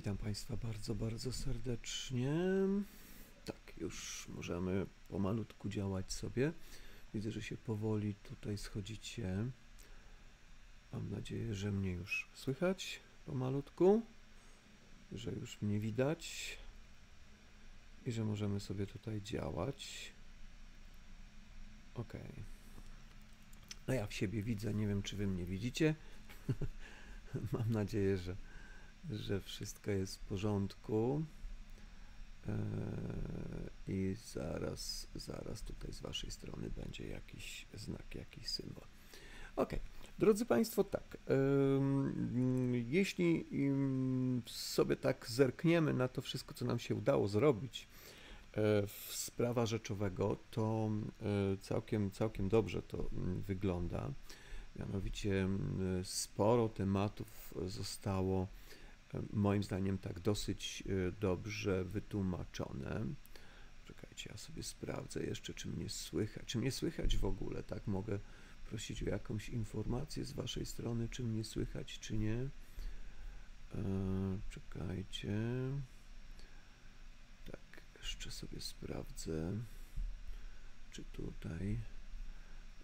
Witam Państwa bardzo, bardzo serdecznie. Tak, już możemy pomalutku działać sobie. Widzę, że się powoli tutaj schodzicie. Mam nadzieję, że mnie już słychać pomalutku, że już mnie widać i że możemy sobie tutaj działać. Ok. No ja w siebie widzę, nie wiem czy Wy mnie widzicie. Mam nadzieję, że że wszystko jest w porządku. E, I zaraz, zaraz tutaj z Waszej strony będzie jakiś znak, jakiś symbol. Ok, drodzy Państwo, tak. Jeśli sobie tak zerkniemy na to wszystko, co nam się udało zrobić e, w sprawa rzeczowego, to e, całkiem, całkiem dobrze to mm, wygląda. Mianowicie mm, sporo tematów zostało moim zdaniem tak dosyć e, dobrze wytłumaczone. Czekajcie, ja sobie sprawdzę jeszcze, czy mnie słychać. Czy mnie słychać w ogóle, tak? Mogę prosić o jakąś informację z Waszej strony, czy mnie słychać, czy nie. E, czekajcie. Tak, jeszcze sobie sprawdzę, czy tutaj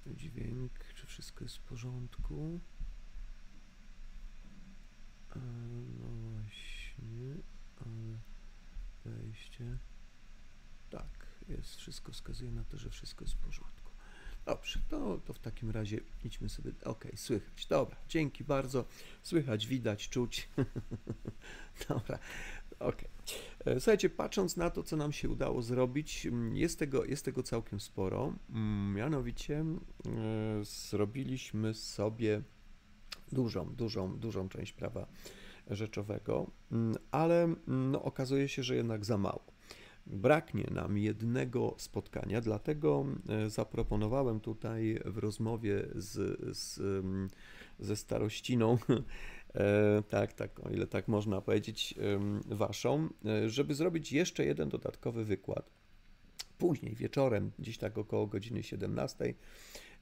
dźwięk, czy wszystko jest w porządku no właśnie, ale wejście. Tak, jest wszystko wskazuje na to, że wszystko jest w porządku. Dobrze, to, to w takim razie idźmy sobie. Ok, słychać. Dobra, dzięki bardzo. Słychać, widać, czuć. Dobra, ok. E, słuchajcie, patrząc na to, co nam się udało zrobić, mm, jest tego, jest tego całkiem sporo. Mm, mianowicie mm, e, zrobiliśmy sobie dużą, dużą, dużą część prawa rzeczowego, mm, ale mm, no, okazuje się, że jednak za mało. Braknie nam jednego spotkania, dlatego e, zaproponowałem tutaj w rozmowie z, z, mm, ze starościną, e, tak, tak, o ile tak można powiedzieć, waszą, e, żeby zrobić jeszcze jeden dodatkowy wykład. Później wieczorem, dziś tak około godziny 17,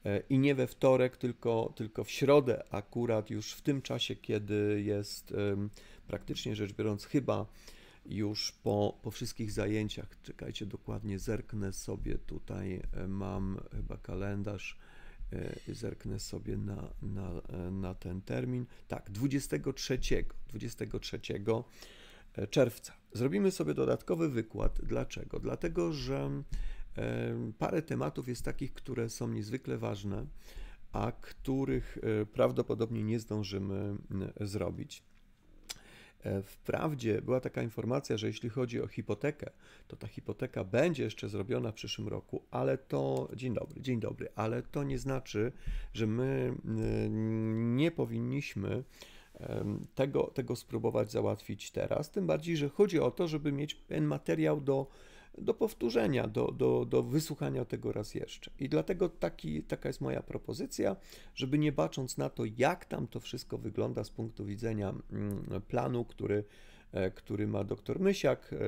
E, i nie we wtorek, tylko, tylko w środę, akurat już w tym czasie, kiedy jest praktycznie rzecz biorąc chyba już po, po wszystkich zajęciach. Czekajcie, dokładnie zerknę sobie tutaj, e, mam chyba kalendarz, e, zerknę sobie na, na, na ten termin. Tak, 23, 23 czerwca. Zrobimy sobie dodatkowy wykład. Dlaczego? Dlatego, że Parę tematów jest takich, które są niezwykle ważne, a których e, prawdopodobnie nie zdążymy zrobić. E, wprawdzie była taka informacja, że jeśli chodzi o hipotekę, to ta hipoteka będzie jeszcze zrobiona w przyszłym roku, ale to dzień dobry, dzień dobry, ale to nie znaczy, że my nie powinniśmy tego, tego spróbować załatwić teraz. Tym bardziej, że chodzi o to, żeby mieć ten materiał do do powtórzenia, do, do, do wysłuchania tego raz jeszcze. I dlatego taki, taka jest moja propozycja, żeby nie bacząc na to, jak tam to wszystko wygląda z punktu widzenia mm, planu, który, e, który ma doktor Mysiak, e,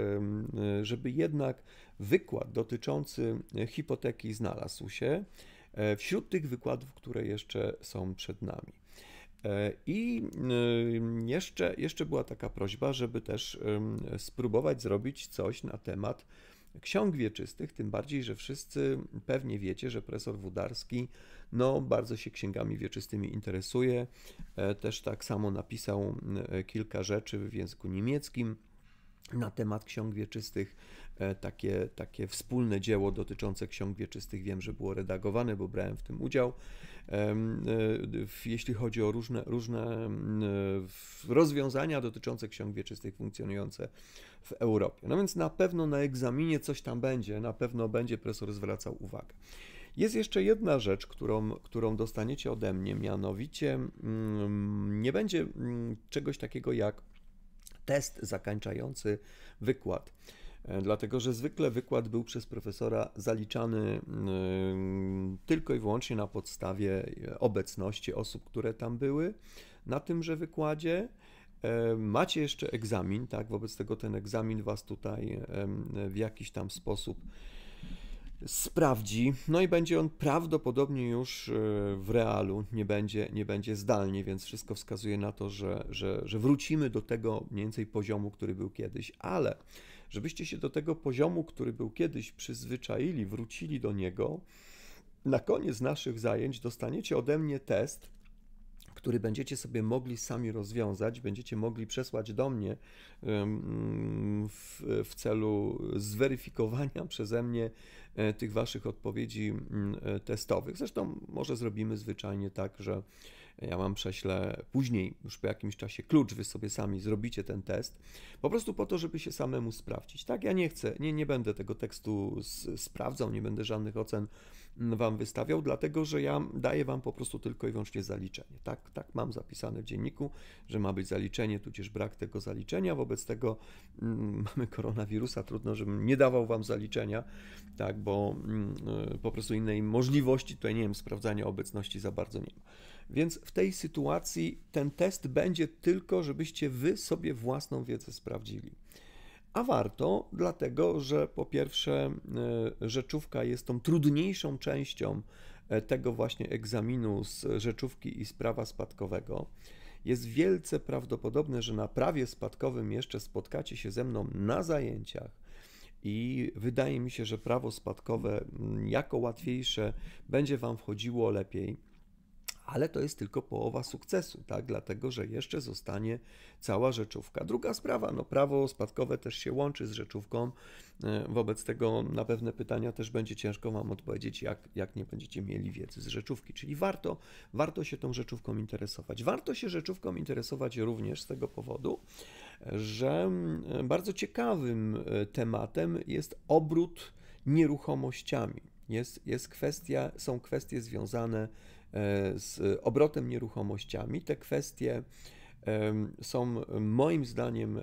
e, żeby jednak wykład dotyczący hipoteki znalazł się wśród tych wykładów, które jeszcze są przed nami. I jeszcze, jeszcze była taka prośba, żeby też spróbować zrobić coś na temat ksiąg wieczystych, tym bardziej, że wszyscy pewnie wiecie, że profesor Wudarski no, bardzo się księgami wieczystymi interesuje. E, też tak samo napisał e, kilka rzeczy w języku niemieckim na temat ksiąg wieczystych. E, takie, takie wspólne dzieło dotyczące ksiąg wieczystych wiem, że było redagowane, bo brałem w tym udział. E, jeśli chodzi o różne, różne mm, e, rozwiązania dotyczące ksiąg wieczystych funkcjonujące w Europie. No więc na pewno na egzaminie coś tam będzie, na pewno będzie profesor zwracał uwagę. Jest jeszcze jedna rzecz, którą, którą dostaniecie ode mnie, mianowicie mm, nie będzie mm, czegoś takiego jak test zakończający wykład. E, dlatego że zwykle wykład był przez profesora zaliczany mm, tylko i wyłącznie na podstawie e, obecności osób, które tam były na tymże wykładzie. E, macie jeszcze egzamin, tak? Wobec tego ten egzamin was tutaj w jakiś tam sposób sprawdzi. No i będzie on prawdopodobnie już w realu, nie będzie, nie będzie zdalnie, więc wszystko wskazuje na to, że, że, że wrócimy do tego mniej więcej poziomu, który był kiedyś, ale żebyście się do tego poziomu, który był kiedyś, przyzwyczaili, wrócili do niego. Na koniec naszych zajęć dostaniecie ode mnie test, który będziecie sobie mogli sami rozwiązać, będziecie mogli przesłać do mnie w, w, celu zweryfikowania przeze mnie e, tych waszych odpowiedzi mm, e, testowych. Zresztą może zrobimy zwyczajnie tak, że ja Wam prześlę później, już po jakimś czasie, klucz, Wy sobie sami zrobicie ten test, po prostu po to, żeby się samemu sprawdzić. Tak, ja nie chcę, nie, nie będę tego tekstu sprawdzał, nie będę żadnych ocen Wam wystawiał, dlatego że ja daję Wam po prostu tylko i wyłącznie zaliczenie. Tak, tak mam zapisane w dzienniku, że ma być zaliczenie, tudzież brak tego zaliczenia. Wobec tego mm, mamy koronawirusa, trudno, żebym nie dawał Wam zaliczenia, tak, bo mm, y, po prostu innej możliwości tutaj, nie wiem, sprawdzania obecności za bardzo nie ma. Więc w tej sytuacji ten test będzie tylko, żebyście Wy sobie własną wiedzę sprawdzili. A warto, dlatego że po pierwsze, e, rzeczówka jest tą trudniejszą częścią e, tego właśnie egzaminu z rzeczówki i z prawa spadkowego. Jest wielce prawdopodobne, że na prawie spadkowym jeszcze spotkacie się ze mną na zajęciach. I wydaje mi się, że prawo spadkowe jako łatwiejsze będzie Wam wchodziło lepiej ale to jest tylko połowa sukcesu, tak? dlatego że jeszcze zostanie cała rzeczówka. Druga sprawa, no prawo spadkowe też się łączy z rzeczówką, e, wobec tego na pewne pytania też będzie ciężko Wam odpowiedzieć, jak, jak nie będziecie mieli wiedzy z rzeczówki, czyli warto, warto się tą rzeczówką interesować. Warto się rzeczówką interesować również z tego powodu, że e, bardzo ciekawym e, tematem jest obrót nieruchomościami. Jest, jest kwestia, są kwestie związane z E, z obrotem nieruchomościami. Te kwestie są moim zdaniem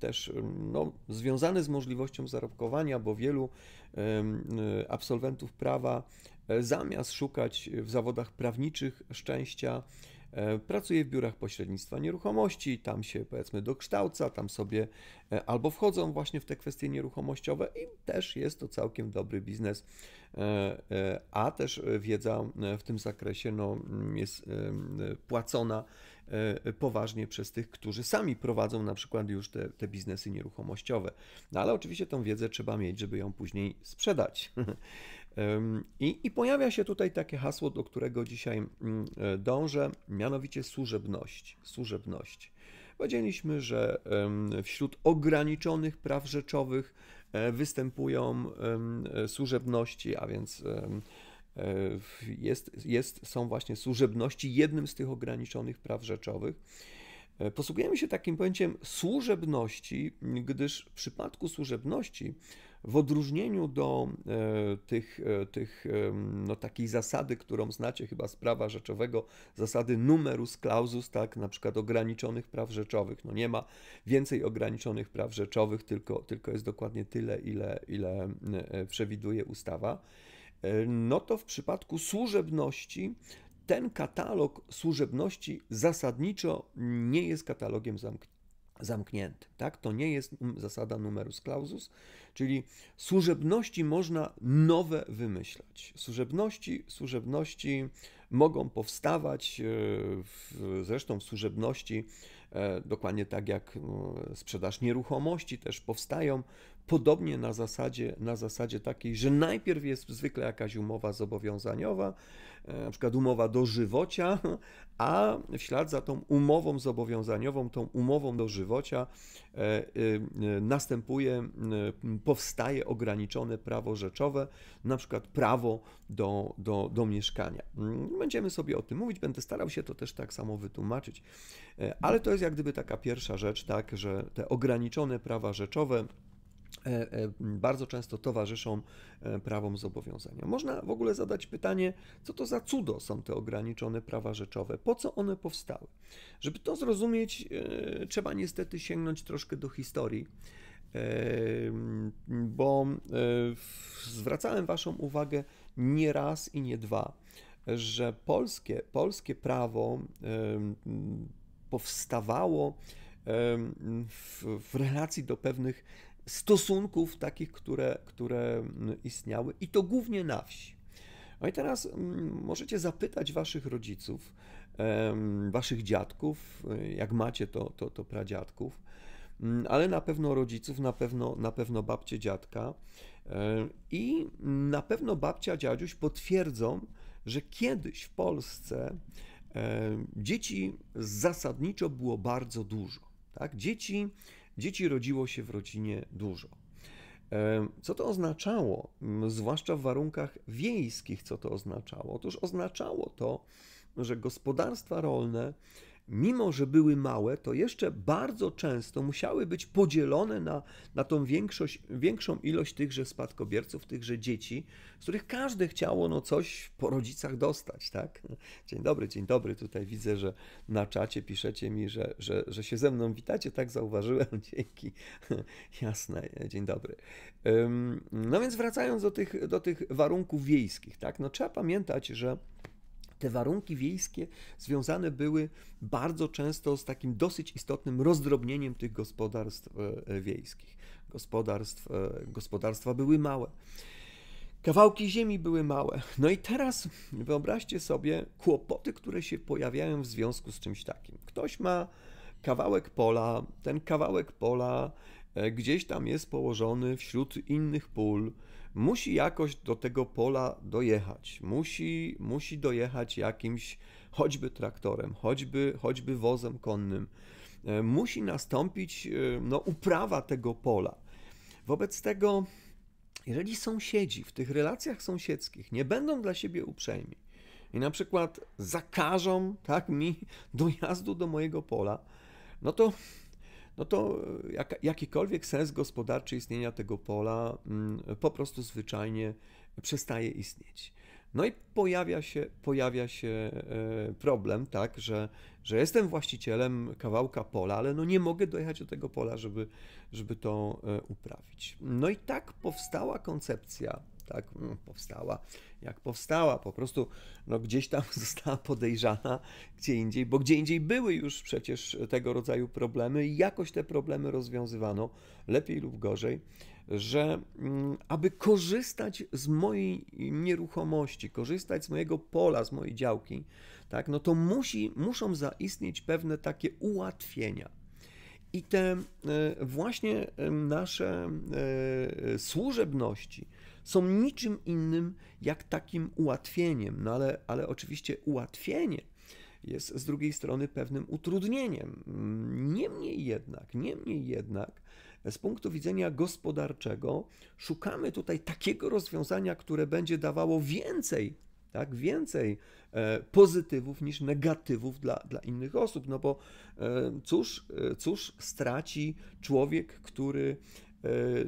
też no, związane z możliwością zarobkowania, bo wielu absolwentów prawa e, zamiast szukać w zawodach prawniczych szczęścia, E, pracuje w biurach pośrednictwa nieruchomości, tam się powiedzmy dokształca, tam sobie e, albo wchodzą właśnie w te kwestie nieruchomościowe i też jest to całkiem dobry biznes, e, a też wiedza w tym zakresie no, mm, jest płacona poważnie przez tych, którzy sami prowadzą na przykład już te, te biznesy nieruchomościowe. No ale oczywiście tą wiedzę trzeba mieć, żeby ją później sprzedać. I, I, pojawia się tutaj takie hasło, do którego dzisiaj mm, e, dążę, mianowicie służebność. służebność. Powiedzieliśmy, że wśród ograniczonych praw rzeczowych e, występują e, służebności, a więc jest, jest, są właśnie służebności jednym z tych ograniczonych praw rzeczowych. Posługujemy się takim pojęciem służebności, gdyż w przypadku służebności w odróżnieniu do e, tych, e, tych e, no, takiej zasady, którą znacie chyba z prawa rzeczowego, zasady numerus clausus, tak, na przykład ograniczonych praw rzeczowych. No nie ma więcej ograniczonych praw rzeczowych, tylko, tylko jest dokładnie tyle, ile, ile przewiduje ustawa. No to w przypadku służebności ten katalog służebności zasadniczo nie jest katalogiem zamkniętym zamknięty. Tak? To nie jest zasada numerus clausus, czyli służebności można nowe wymyślać. Służebności, służebności mogą powstawać, e, w, zresztą w służebności, e, dokładnie tak jak no, sprzedaż nieruchomości, też powstają Podobnie na zasadzie, na zasadzie takiej, że najpierw jest zwykle jakaś umowa zobowiązaniowa, e, na przykład umowa do żywocia, a w ślad za tą umową zobowiązaniową, tą umową do żywocia e, e, następuje, powstaje ograniczone prawo rzeczowe, na przykład prawo do, do, do mieszkania. Mm, będziemy sobie o tym mówić, będę starał się to też tak samo wytłumaczyć, ale to jest jak gdyby taka pierwsza rzecz, tak, że te ograniczone prawa rzeczowe, E, e, bardzo często towarzyszą e, prawom zobowiązania. Można w ogóle zadać pytanie, co to za cudo są te ograniczone prawa rzeczowe, po co one powstały. Żeby to zrozumieć, trzeba niestety sięgnąć troszkę do historii, bo zwracałem Waszą uwagę nie raz i nie dwa, że polskie, polskie prawo powstawało w, w relacji do pewnych stosunków takich, które, które mm, istniały i to głównie na wsi. No i teraz mm, możecie zapytać waszych rodziców, waszych dziadków, e, jak macie to, to, to pradziadków, mm, ale na pewno rodziców, na pewno, na pewno babcie, dziadka e, i na pewno babcia, dziadziuś potwierdzą, że kiedyś w Polsce e, dzieci zasadniczo było bardzo dużo. Tak? Dzieci Dzieci rodziło się w rodzinie dużo. Co to oznaczało, zwłaszcza w warunkach wiejskich, co to oznaczało? Otóż oznaczało to, że gospodarstwa rolne mimo że były małe, to jeszcze bardzo często musiały być podzielone na, na tą większość, większą ilość tychże spadkobierców, tychże dzieci, z których każde chciało no, coś po rodzicach dostać. Tak? Dzień dobry, dzień dobry. Tutaj widzę, że na czacie piszecie mi, że, że, że się ze mną witacie. Tak zauważyłem. Dzięki. Jasne, dzień dobry. No więc wracając do tych, do tych warunków wiejskich, tak? no, trzeba pamiętać, że te warunki wiejskie związane były bardzo często z takim dosyć istotnym rozdrobnieniem tych gospodarstw e, e, wiejskich. Gospodarstw, e, gospodarstwa były małe. Kawałki ziemi były małe. No i teraz wyobraźcie sobie kłopoty, które się pojawiają w związku z czymś takim. Ktoś ma kawałek pola, ten kawałek pola gdzieś tam jest położony wśród innych pól, musi jakoś do tego pola dojechać. Musi, musi dojechać jakimś choćby traktorem, choćby, choćby wozem konnym. E, musi nastąpić e, no, uprawa tego pola. Wobec tego, jeżeli sąsiedzi w tych relacjach sąsiedzkich nie będą dla siebie uprzejmi i na przykład zakażą tak mi dojazdu do mojego pola, no to no to e, jak, jakikolwiek sens gospodarczy istnienia tego pola mm, po prostu zwyczajnie przestaje istnieć. No i pojawia się, pojawia się e, problem, tak, że, że jestem właścicielem kawałka pola, ale no nie mogę dojechać do tego pola, żeby, żeby to e, uprawić. No i tak powstała koncepcja tak mm, powstała, jak powstała. Po prostu no, gdzieś tam została podejrzana, gdzie indziej, bo gdzie indziej były już przecież tego rodzaju problemy i jakoś te problemy rozwiązywano, lepiej lub gorzej, że mm, aby korzystać z mojej nieruchomości, korzystać z mojego pola, z mojej działki, tak, no to musi, muszą zaistnieć pewne takie ułatwienia. I te e, właśnie e, nasze e, służebności, są niczym innym jak takim ułatwieniem. No ale, ale oczywiście ułatwienie jest z drugiej strony pewnym utrudnieniem. Niemniej jednak, niemniej jednak, z punktu widzenia gospodarczego, szukamy tutaj takiego rozwiązania, które będzie dawało więcej tak, więcej e, pozytywów niż negatywów dla, dla innych osób. No bo e, cóż, e, cóż straci człowiek, który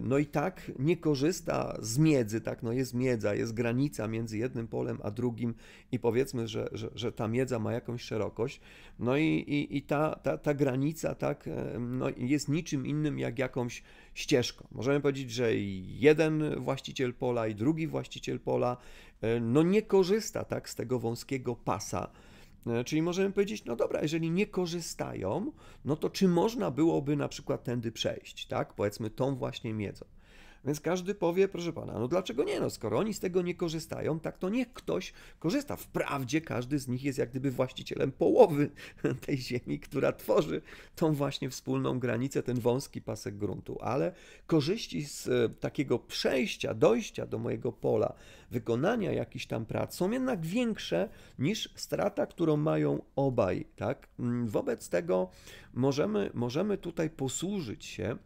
no i tak nie korzysta z miedzy, tak, no jest miedza, jest granica między jednym polem a drugim i powiedzmy, że, że, że ta miedza ma jakąś szerokość, no i, i, i ta, ta, ta granica tak, e, no jest niczym innym jak jakąś ścieżką. Możemy powiedzieć, że jeden właściciel pola i drugi właściciel pola, e, no nie korzysta tak z tego wąskiego pasa, E, czyli możemy powiedzieć, no dobra, jeżeli nie korzystają, no to czy można byłoby na przykład tędy przejść, tak? Powiedzmy tą właśnie miedzą. Więc każdy powie, proszę pana, no dlaczego nie? No skoro oni z tego nie korzystają, tak to niech ktoś korzysta. Wprawdzie każdy z nich jest jak gdyby właścicielem połowy tej ziemi, która tworzy tą właśnie wspólną granicę, ten wąski pasek gruntu, ale korzyści z e, takiego przejścia, dojścia do mojego pola, wykonania jakichś tam prac są jednak większe niż strata, którą mają obaj, tak? Mm, wobec tego możemy, możemy tutaj posłużyć się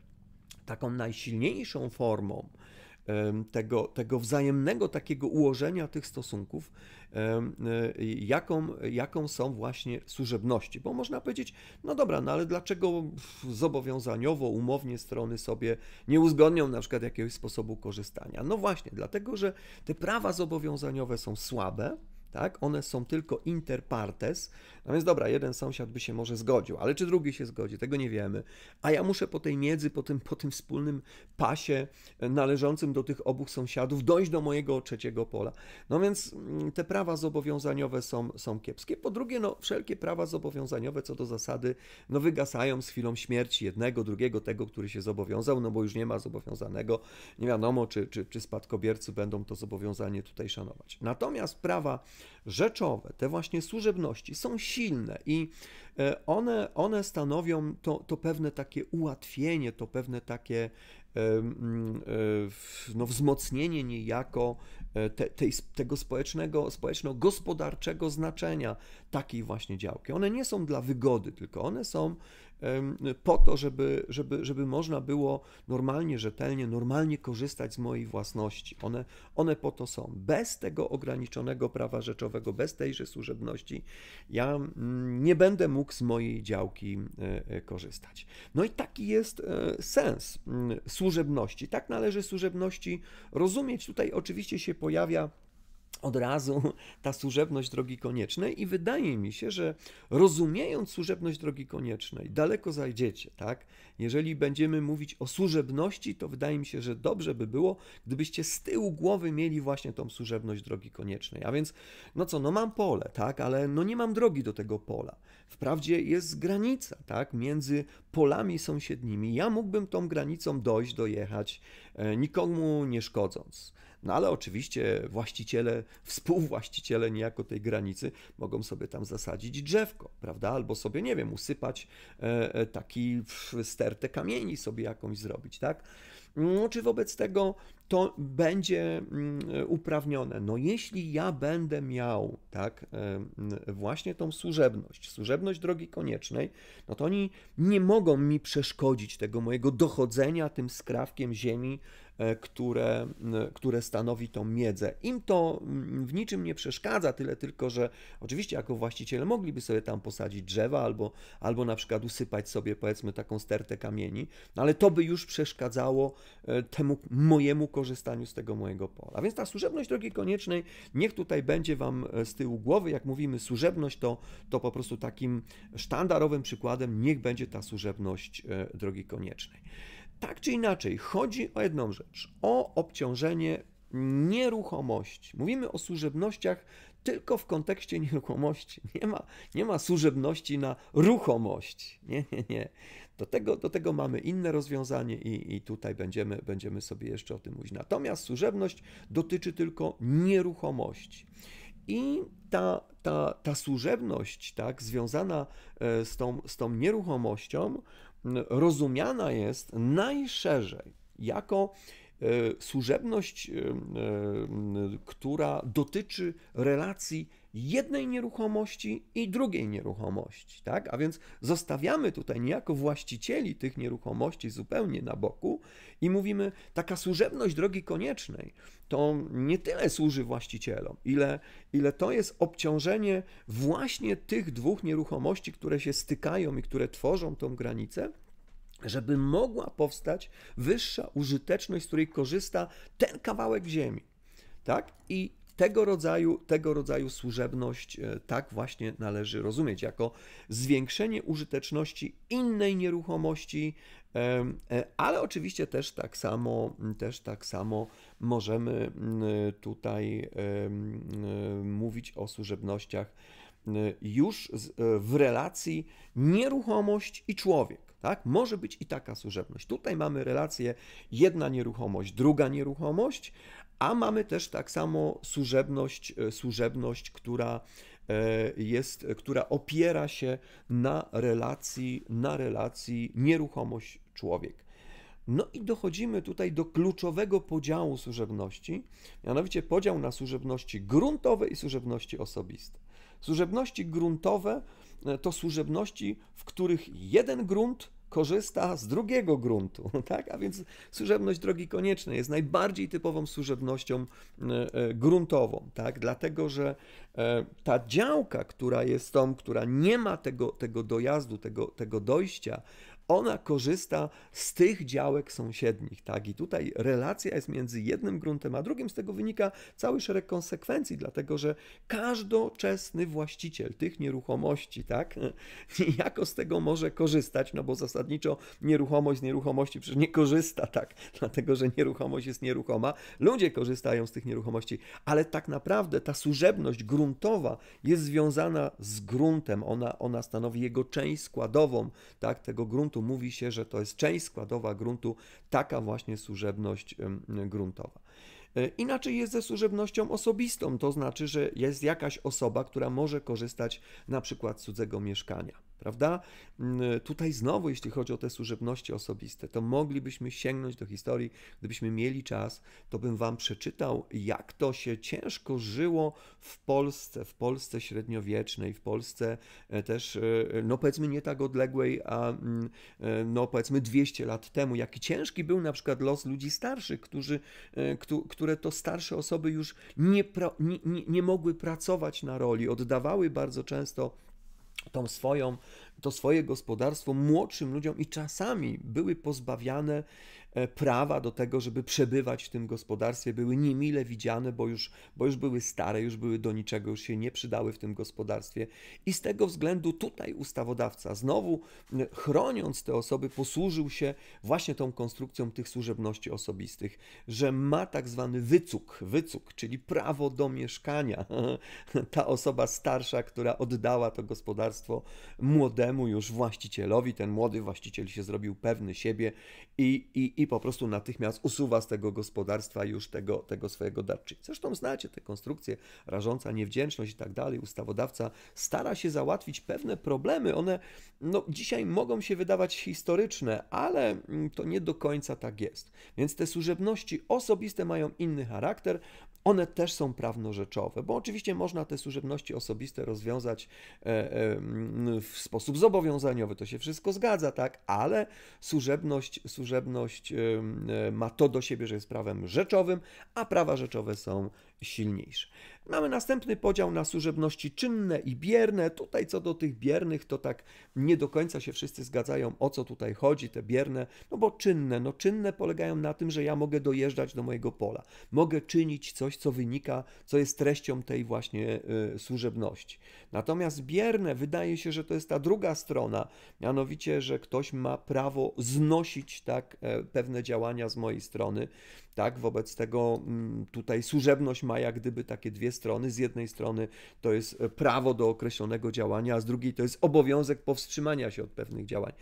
taką najsilniejszą formą tego, tego wzajemnego takiego ułożenia tych stosunków, e, jaką, jaką są właśnie służebności. Bo można powiedzieć, no dobra, no ale dlaczego zobowiązaniowo, umownie strony sobie nie uzgodnią na przykład jakiegoś sposobu korzystania? No właśnie, dlatego że te prawa zobowiązaniowe są słabe, tak? One są tylko inter partes. No więc dobra, jeden sąsiad by się może zgodził, ale czy drugi się zgodzi, tego nie wiemy. A ja muszę po tej miedzy, po tym, po tym wspólnym pasie e, należącym do tych obu sąsiadów dojść do mojego trzeciego pola. No więc mm, te prawa zobowiązaniowe są, są kiepskie. Po drugie, no wszelkie prawa zobowiązaniowe co do zasady, no wygasają z chwilą śmierci jednego, drugiego, tego, który się zobowiązał, no bo już nie ma zobowiązanego. Nie wiadomo, czy, czy, czy spadkobiercy będą to zobowiązanie tutaj szanować. Natomiast prawa rzeczowe, te właśnie służebności są silne i e, one, one stanowią to, to pewne takie ułatwienie, to pewne takie e, e, no, wzmocnienie niejako te, tej, tego społecznego, społeczno-gospodarczego znaczenia takiej właśnie działki. One nie są dla wygody, tylko one są po to, żeby, żeby, żeby można było normalnie, rzetelnie, normalnie korzystać z mojej własności. One, one po to są. Bez tego ograniczonego prawa rzeczowego, bez tejże służebności, ja mm, nie będę mógł z mojej działki e, e, korzystać. No i taki jest e, sens mm, służebności. Tak należy służebności rozumieć. Tutaj oczywiście się pojawia od razu ta służebność drogi koniecznej i wydaje mi się, że rozumiejąc służebność drogi koniecznej, daleko zajdziecie, tak? Jeżeli będziemy mówić o służebności, to wydaje mi się, że dobrze by było, gdybyście z tyłu głowy mieli właśnie tą służebność drogi koniecznej. A więc, no co, no mam pole, tak? Ale no nie mam drogi do tego pola. Wprawdzie jest granica, tak? Między polami sąsiednimi. Ja mógłbym tą granicą dojść, dojechać, e, nikomu nie szkodząc. No ale oczywiście właściciele, współwłaściciele niejako tej granicy mogą sobie tam zasadzić drzewko, prawda? Albo sobie, nie wiem, usypać e, e, taki stertę kamieni sobie jakąś zrobić, tak? No, czy wobec tego to będzie mm, uprawnione? No, jeśli ja będę miał, tak, e, właśnie tą służebność, służebność drogi koniecznej, no to oni nie mogą mi przeszkodzić tego mojego dochodzenia tym skrawkiem ziemi E, które, które stanowi tą miedzę. Im to w niczym nie przeszkadza, tyle tylko, że oczywiście jako właściciele mogliby sobie tam posadzić drzewa albo, albo na przykład usypać sobie powiedzmy taką stertę kamieni, no ale to by już przeszkadzało e, temu mojemu korzystaniu z tego mojego pola. Więc ta służebność drogi koniecznej niech tutaj będzie Wam e, z tyłu głowy. Jak mówimy służebność, to, to po prostu takim sztandarowym przykładem niech będzie ta służebność drogi koniecznej. Tak czy inaczej, chodzi o jedną rzecz: o obciążenie nieruchomości. Mówimy o służebnościach tylko w kontekście nieruchomości. Nie ma, nie ma służebności na ruchomość. Nie, nie, nie. Do tego, do tego mamy inne rozwiązanie i, i tutaj będziemy, będziemy sobie jeszcze o tym mówić. Natomiast służebność dotyczy tylko nieruchomości. I ta, ta, ta służebność, tak, związana e, z tą, z tą nieruchomością, rozumiana jest najszerzej jako e, służebność, e, e, która dotyczy relacji jednej nieruchomości i drugiej nieruchomości, tak? A więc zostawiamy tutaj niejako właścicieli tych nieruchomości zupełnie na boku i mówimy, taka służebność drogi koniecznej to nie tyle służy właścicielom, ile, ile to jest obciążenie właśnie tych dwóch nieruchomości, które się stykają i które tworzą tą granicę, żeby mogła powstać wyższa użyteczność, z której korzysta ten kawałek ziemi. Tak? I tego rodzaju, tego rodzaju służebność e, tak właśnie należy rozumieć, jako zwiększenie użyteczności innej nieruchomości, e, ale oczywiście też tak samo, też tak samo możemy tutaj mówić o służebnościach już e, w relacji nieruchomość i człowiek. Tak? Może być i taka służebność. Tutaj mamy relację jedna nieruchomość, druga nieruchomość, a mamy też tak samo służebność, e, służebność która e, jest, która opiera się na relacji, na relacji nieruchomość człowiek. No i dochodzimy tutaj do kluczowego podziału służebności, mianowicie podział na służebności gruntowe i służebności osobiste. Służebności gruntowe e, to służebności, w których jeden grunt korzysta z drugiego gruntu, tak? A więc służebność drogi koniecznej jest najbardziej typową służebnością e, e, gruntową, tak? Dlatego, że e, ta działka, która jest tą, która nie ma tego, tego dojazdu, tego, tego dojścia, ona korzysta z tych działek sąsiednich, tak? I tutaj relacja jest między jednym gruntem a drugim, z tego wynika cały szereg konsekwencji, dlatego że każdoczesny właściciel tych nieruchomości, tak? Jako z tego może korzystać, no bo zasadniczo nieruchomość z nieruchomości przecież nie korzysta, tak? Dlatego, że nieruchomość jest nieruchoma, ludzie korzystają z tych nieruchomości, ale tak naprawdę ta służebność gruntowa jest związana z gruntem, ona, ona stanowi jego część składową, tak? Tego gruntu mówi się, że to jest część składowa gruntu, taka właśnie służebność gruntowa. E, inaczej jest ze służebnością osobistą, to znaczy, że jest jakaś osoba, która może korzystać na przykład z cudzego mieszkania prawda? Mm, tutaj znowu, jeśli chodzi o te służebności osobiste, to moglibyśmy sięgnąć do historii, gdybyśmy mieli czas, to bym wam przeczytał, jak to się ciężko żyło w Polsce, w Polsce średniowiecznej, w Polsce e, też, e, no powiedzmy nie tak odległej, a mm, e, no powiedzmy 200 lat temu, jaki ciężki był na przykład los ludzi starszych, którzy, które to starsze osoby już nie, nie, nie mogły pracować na roli, oddawały bardzo często tą swoją, to swoje gospodarstwo młodszym ludziom i czasami były pozbawiane E, prawa do tego, żeby przebywać w tym gospodarstwie, były niemile widziane, bo już, bo już były stare, już były do niczego, już się nie przydały w tym gospodarstwie. I z tego względu tutaj ustawodawca znowu chroniąc te osoby posłużył się właśnie tą konstrukcją tych służebności osobistych, że ma tak zwany wycuk, wycuk, czyli prawo do mieszkania. Ta osoba starsza, która oddała to gospodarstwo młodemu już właścicielowi, ten młody właściciel się zrobił pewny siebie i, i, i po prostu natychmiast usuwa z tego gospodarstwa już tego, tego swojego darczyńcę. Zresztą znacie te konstrukcje, rażąca niewdzięczność i tak dalej. Ustawodawca stara się załatwić pewne problemy. One no, dzisiaj mogą się wydawać historyczne, ale mm, to nie do końca tak jest. Więc te służebności osobiste mają inny charakter, one też są prawnorzeczowe, bo oczywiście można te służebności osobiste rozwiązać e, w sposób zobowiązaniowy, to się wszystko zgadza, tak, ale służebność, służebność e, ma to do siebie, że jest prawem rzeczowym, a prawa rzeczowe są silniejszy. Mamy następny podział na służebności czynne i bierne. Tutaj co do tych biernych, to tak nie do końca się wszyscy zgadzają, o co tutaj chodzi, te bierne, no bo czynne, no czynne polegają na tym, że ja mogę dojeżdżać do mojego pola, mogę czynić coś, co wynika, co jest treścią tej właśnie y, służebności. Natomiast bierne wydaje się, że to jest ta druga strona, mianowicie, że ktoś ma prawo znosić tak e, pewne działania z mojej strony, tak? Wobec tego mm, tutaj służebność ma jak gdyby takie dwie strony. Z jednej strony to jest prawo do określonego działania, a z drugiej to jest obowiązek powstrzymania się od pewnych działań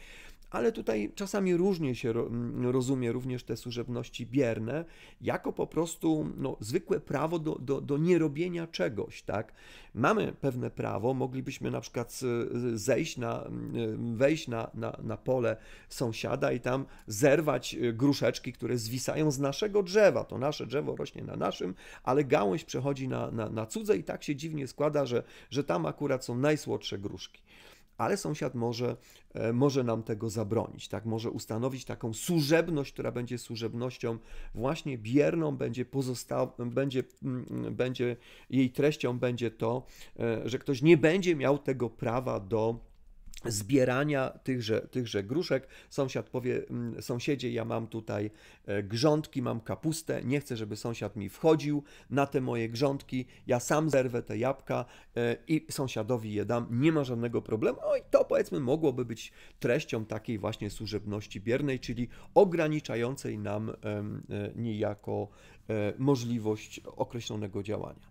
ale tutaj czasami różnie się mm, rozumie również te służebności bierne, jako po prostu no, zwykłe prawo do, do, do nierobienia czegoś, tak? Mamy pewne prawo, moglibyśmy na przykład zejść na, mm, wejść na, na, na pole sąsiada i tam zerwać y, gruszeczki, które zwisają z naszego drzewa. To nasze drzewo rośnie na naszym, ale gałąź przechodzi na, na, na cudze i tak się dziwnie składa, że, że tam akurat są najsłodsze gruszki ale sąsiad może, e, może nam tego zabronić, tak? Może ustanowić taką służebność, która będzie służebnością właśnie bierną, będzie, pozostał będzie, mm, mm, będzie jej treścią będzie to, e, że ktoś nie będzie miał tego prawa do zbierania tychże, tychże gruszek. Sąsiad powie, mm, sąsiedzie, ja mam tutaj e, grządki, mam kapustę, nie chcę, żeby sąsiad mi wchodził na te moje grządki, ja sam zerwę te jabłka e, i sąsiadowi je dam, nie ma żadnego problemu. No i to powiedzmy mogłoby być treścią takiej właśnie służebności biernej, czyli ograniczającej nam e, niejako możliwość określonego działania.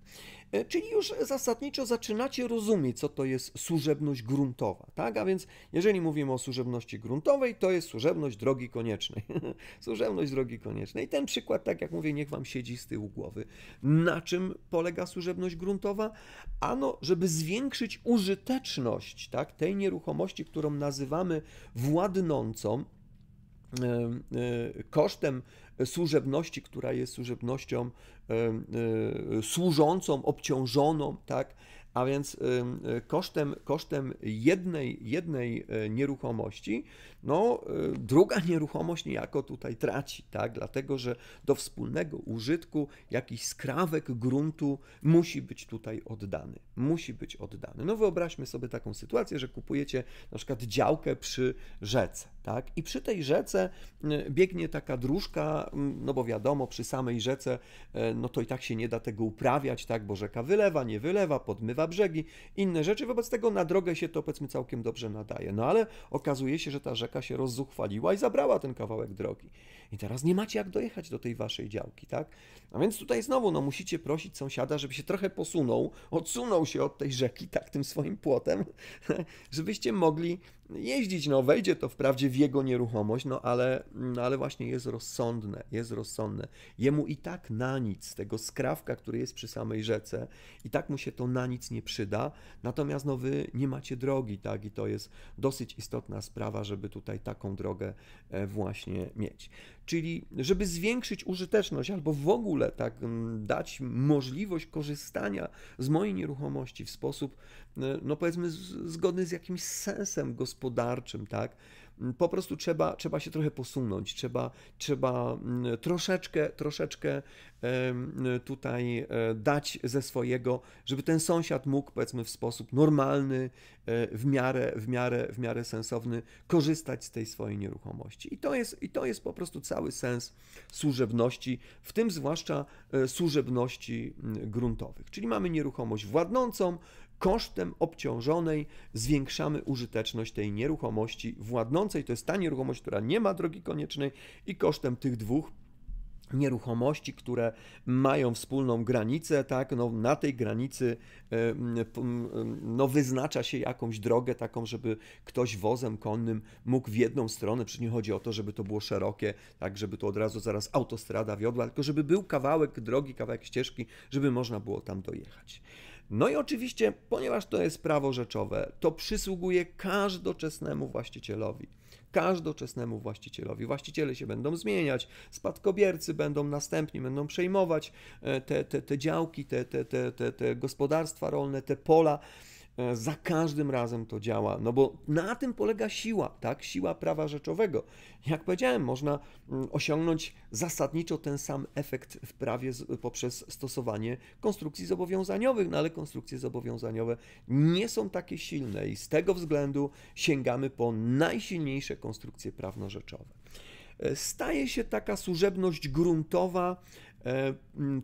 E, czyli już zasadniczo zaczynacie rozumieć, co to jest służebność gruntowa, tak? A więc jeżeli mówimy o służebności gruntowej, to jest służebność drogi koniecznej. służebność drogi koniecznej. Ten przykład, tak jak mówię, niech Wam siedzi z tyłu głowy. Na czym polega służebność gruntowa? Ano, żeby zwiększyć użyteczność, tak? Tej nieruchomości, którą nazywamy władnącą, e, kosztem służebności, która jest służebnością Y, służącą, obciążoną, tak? A więc kosztem, kosztem jednej, jednej e, nieruchomości no, y, druga nieruchomość niejako tutaj traci, tak? dlatego że do wspólnego użytku jakiś skrawek gruntu musi być tutaj oddany. Musi być oddany. No wyobraźmy sobie taką sytuację, że kupujecie na przykład działkę przy rzece tak? i przy tej rzece y, biegnie taka dróżka, mm, no bo wiadomo, przy samej rzece y, no to i tak się nie da tego uprawiać, tak? bo rzeka wylewa, nie wylewa, podmywa brzegi, inne rzeczy, wobec tego na drogę się to powiedzmy całkiem dobrze nadaje. No ale okazuje się, że ta rzeka matka się rozzuchwaliła i zabrała ten kawałek drogi. I teraz nie macie jak dojechać do tej waszej działki, tak? A więc tutaj znowu, no musicie prosić sąsiada, żeby się trochę posunął, odsunął się od tej rzeki, tak, tym swoim płotem, żebyście mogli jeździć. No, wejdzie to wprawdzie w jego nieruchomość, no ale, mm, no, ale właśnie jest rozsądne, jest rozsądne. Jemu i tak na nic tego skrawka, który jest przy samej rzece, i tak mu się to na nic nie przyda. Natomiast no, wy nie macie drogi, tak? I to jest dosyć istotna sprawa, żeby tutaj taką drogę e, właśnie mieć. Czyli, żeby zwiększyć użyteczność albo w ogóle tak dać możliwość korzystania z mojej nieruchomości w sposób, e, no powiedzmy, zgodny z jakimś sensem gospodarczym, tak? Po prostu trzeba, trzeba się trochę posunąć, trzeba, trzeba troszeczkę, troszeczkę tutaj e, dać ze swojego, żeby ten sąsiad mógł, powiedzmy, w sposób normalny, e, w miarę, w miarę, w miarę sensowny korzystać z tej swojej nieruchomości. I to jest, i to jest po prostu cały sens służebności, w tym zwłaszcza e, służebności gruntowych. Czyli mamy nieruchomość władnącą, kosztem obciążonej zwiększamy użyteczność tej nieruchomości władnącej. To jest ta nieruchomość, która nie ma drogi koniecznej i kosztem tych dwóch nieruchomości, które mają wspólną granicę, tak, no, na tej granicy no, wyznacza się jakąś drogę taką, żeby ktoś wozem konnym mógł w jedną stronę, przy nie chodzi o to, żeby to było szerokie, tak, żeby to od razu zaraz autostrada wiodła, tylko żeby był kawałek drogi, kawałek ścieżki, żeby można było tam dojechać. No i oczywiście, ponieważ to jest prawo rzeczowe, to przysługuje każdoczesnemu właścicielowi każdoczesnemu właścicielowi. Właściciele się będą zmieniać, spadkobiercy będą następni, będą przejmować e, te, te, te działki, te, te, te, te, te gospodarstwa rolne, te pola. E, za każdym razem to działa, no bo na tym polega siła, tak? Siła prawa rzeczowego. Jak powiedziałem, można mm, osiągnąć zasadniczo ten sam efekt w prawie poprzez stosowanie konstrukcji zobowiązaniowych, no ale konstrukcje zobowiązaniowe nie są takie silne i z tego względu sięgamy po najsilniejsze konstrukcje prawno-rzeczowe. E, staje się taka służebność gruntowa, E,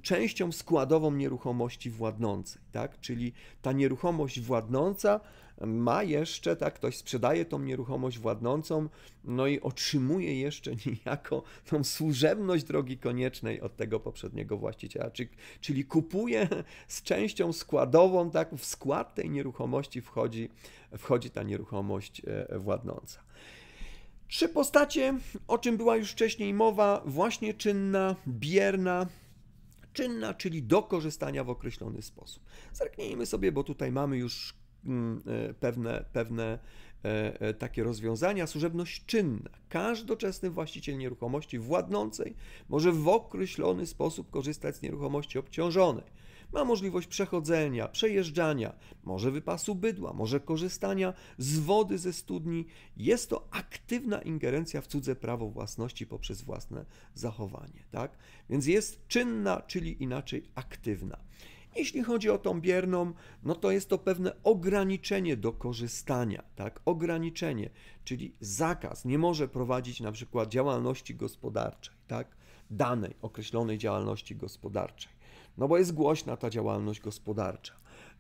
częścią składową nieruchomości władnącej, tak? Czyli ta nieruchomość władnąca ma jeszcze, tak, ktoś sprzedaje tą nieruchomość władnącą, no i otrzymuje jeszcze niejako tą służebność drogi koniecznej od tego poprzedniego właściciela, czyli, czyli kupuje z częścią składową, tak, w skład tej nieruchomości wchodzi, wchodzi ta nieruchomość e, władnąca. Trzy postacie, o czym była już wcześniej mowa, właśnie czynna, bierna, czynna, czyli do korzystania w określony sposób. Zerknijmy sobie, bo tutaj mamy już mm, e, pewne, pewne e, e, takie rozwiązania. Służebność czynna. Każdy właściciel nieruchomości władnącej może w określony sposób korzystać z nieruchomości obciążonej. Ma możliwość przechodzenia, przejeżdżania, może wypasu bydła, może korzystania z wody ze studni. Jest to aktywna ingerencja w cudze prawo własności poprzez własne zachowanie. Tak? Więc jest czynna, czyli inaczej aktywna. Jeśli chodzi o tą bierną, no to jest to pewne ograniczenie do korzystania, tak? Ograniczenie, czyli zakaz. Nie może prowadzić na przykład działalności gospodarczej, tak? Danej określonej działalności gospodarczej no bo jest głośna ta działalność gospodarcza.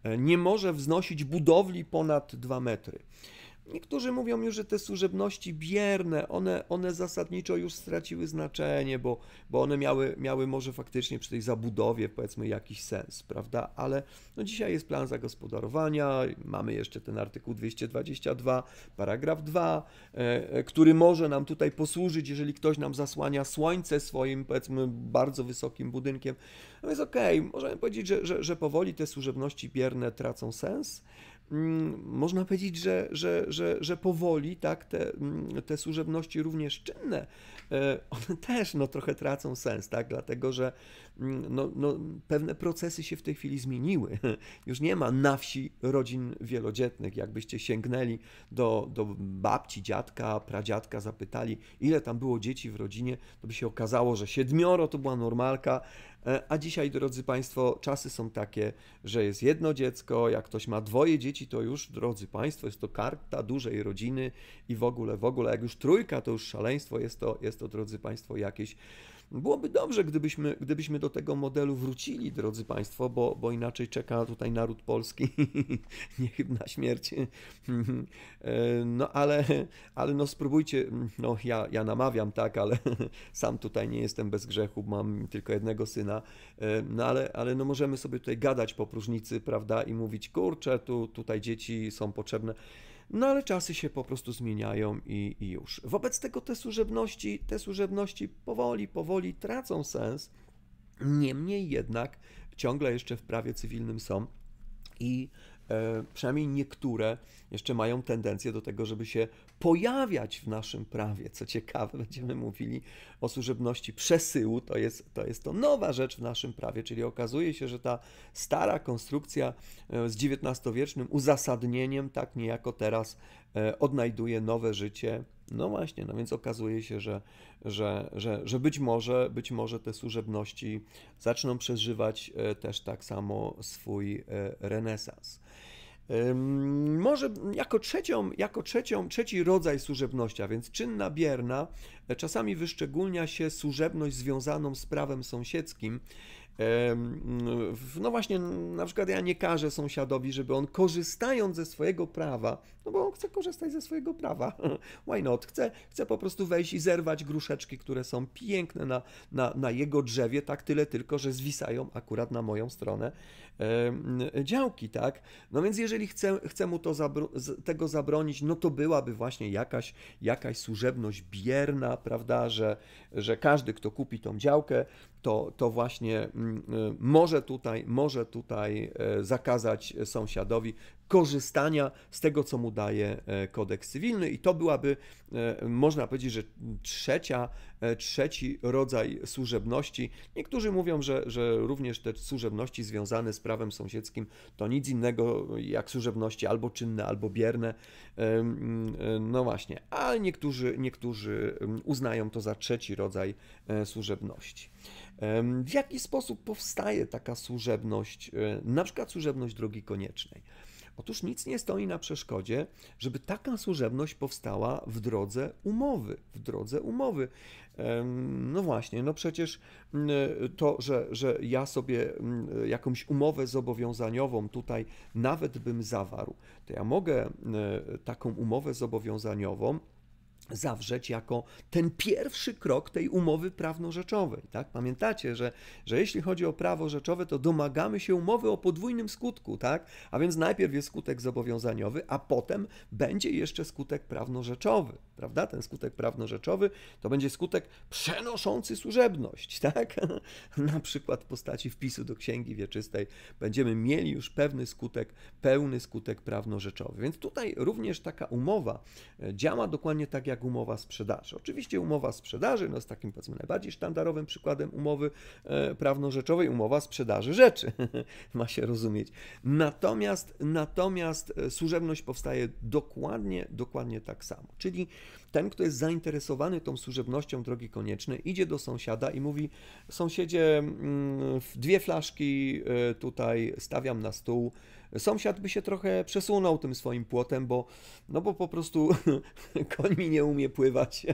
E, nie może wznosić budowli ponad 2 metry. Niektórzy mówią już, że te służebności bierne, one, one zasadniczo już straciły znaczenie, bo, bo one miały, miały może faktycznie przy tej zabudowie, powiedzmy, jakiś sens, prawda? Ale no dzisiaj jest plan zagospodarowania, mamy jeszcze ten artykuł 222, paragraf 2, e, e, który może nam tutaj posłużyć, jeżeli ktoś nam zasłania słońce swoim, powiedzmy, bardzo wysokim budynkiem. No więc okej, okay, możemy powiedzieć, że, że, że powoli te służebności bierne tracą sens, Mm, można powiedzieć, że, że, że, że powoli tak, te, mm, te służebności również czynne, e, one też no, trochę tracą sens, tak, dlatego że Mm, no, no, pewne procesy się w tej chwili zmieniły. Już nie ma na wsi rodzin wielodzietnych. Jakbyście sięgnęli do, do babci, dziadka, pradziadka, zapytali, ile tam było dzieci w rodzinie, to by się okazało, że siedmioro to była normalka, e, a dzisiaj, drodzy Państwo, czasy są takie, że jest jedno dziecko, jak ktoś ma dwoje dzieci, to już, drodzy Państwo, jest to karta dużej rodziny i w ogóle, w ogóle, jak już trójka, to już szaleństwo, jest to, jest to drodzy Państwo, jakieś Byłoby dobrze, gdybyśmy, gdybyśmy do tego modelu wrócili, drodzy Państwo, bo, bo inaczej czeka tutaj naród polski niechybna śmierć. no ale, ale no spróbujcie, no ja, ja namawiam, tak, ale sam tutaj nie jestem bez grzechu, mam tylko jednego syna, no ale, ale no możemy sobie tutaj gadać po próżnicy, prawda, i mówić, kurczę, tu, tutaj dzieci są potrzebne. No ale czasy się po prostu zmieniają i, i już. Wobec tego te służebności, te służebności powoli, powoli tracą sens. Niemniej jednak ciągle jeszcze w prawie cywilnym są i E, przynajmniej niektóre jeszcze mają tendencję do tego, żeby się pojawiać w naszym prawie. Co ciekawe, będziemy mówili o służebności przesyłu, to jest to, jest to nowa rzecz w naszym prawie, czyli okazuje się, że ta stara konstrukcja e, z XIX-wiecznym uzasadnieniem tak niejako teraz e, odnajduje nowe życie no właśnie, no więc okazuje się, że, że, że, że być, może, być może te służebności zaczną przeżywać e, też tak samo swój e, renesans. Może jako, trzecią, jako trzecią, trzeci rodzaj służebności, a więc czynna bierna, e, czasami wyszczególnia się służebność związaną z prawem sąsiedzkim. No właśnie, na przykład ja nie każę sąsiadowi, żeby on korzystając ze swojego prawa no bo on chce korzystać ze swojego prawa. Why not? Chce, chce po prostu wejść i zerwać gruszeczki, które są piękne na, na, na jego drzewie, tak tyle tylko, że zwisają akurat na moją stronę yy, działki, tak? No więc jeżeli chce, chce mu to zabro tego zabronić, no to byłaby właśnie jakaś, jakaś służebność bierna, prawda, że, że każdy, kto kupi tą działkę, to, to właśnie yy, może tutaj, może tutaj e, zakazać sąsiadowi korzystania z tego, co mu daje e, kodeks cywilny, i to byłaby, e, można powiedzieć, że trzecia, e, trzeci rodzaj służebności. Niektórzy mówią, że, że również te służebności związane z prawem sąsiedzkim to nic innego jak służebności albo czynne, albo bierne. No właśnie, ale niektórzy, niektórzy uznają to za trzeci rodzaj służebności. W jaki sposób powstaje taka służebność, na przykład służebność drogi koniecznej? Otóż nic nie stoi na przeszkodzie, żeby taka służebność powstała w drodze umowy. W drodze umowy. No właśnie, no przecież mm, to, że, że ja sobie mm, jakąś umowę zobowiązaniową tutaj nawet bym zawarł, to ja mogę e, taką umowę zobowiązaniową zawrzeć jako ten pierwszy krok tej umowy prawno-rzeczowej. Tak? Pamiętacie, że, że jeśli chodzi o prawo rzeczowe, to domagamy się umowy o podwójnym skutku, tak? a więc najpierw jest skutek zobowiązaniowy, a potem będzie jeszcze skutek prawno-rzeczowy prawda? Ten skutek prawno-rzeczowy to będzie skutek przenoszący służebność, tak? Na przykład w postaci wpisu do księgi wieczystej będziemy mieli już pewny skutek, pełny skutek prawno-rzeczowy. Więc tutaj również taka umowa e, działa dokładnie tak jak umowa sprzedaży. Oczywiście umowa sprzedaży no jest takim powiedzmy najbardziej sztandarowym przykładem umowy e, prawno-rzeczowej, umowa sprzedaży rzeczy, ma się rozumieć. Natomiast natomiast e, służebność powstaje dokładnie dokładnie tak samo. Czyli ten, kto jest zainteresowany tą służebnością drogi koniecznej, idzie do sąsiada i mówi: Sąsiedzie, mm, dwie flaszki y, tutaj stawiam na stół Sąsiad by się trochę przesunął tym swoim płotem, bo, no bo po prostu koń mi nie umie pływać,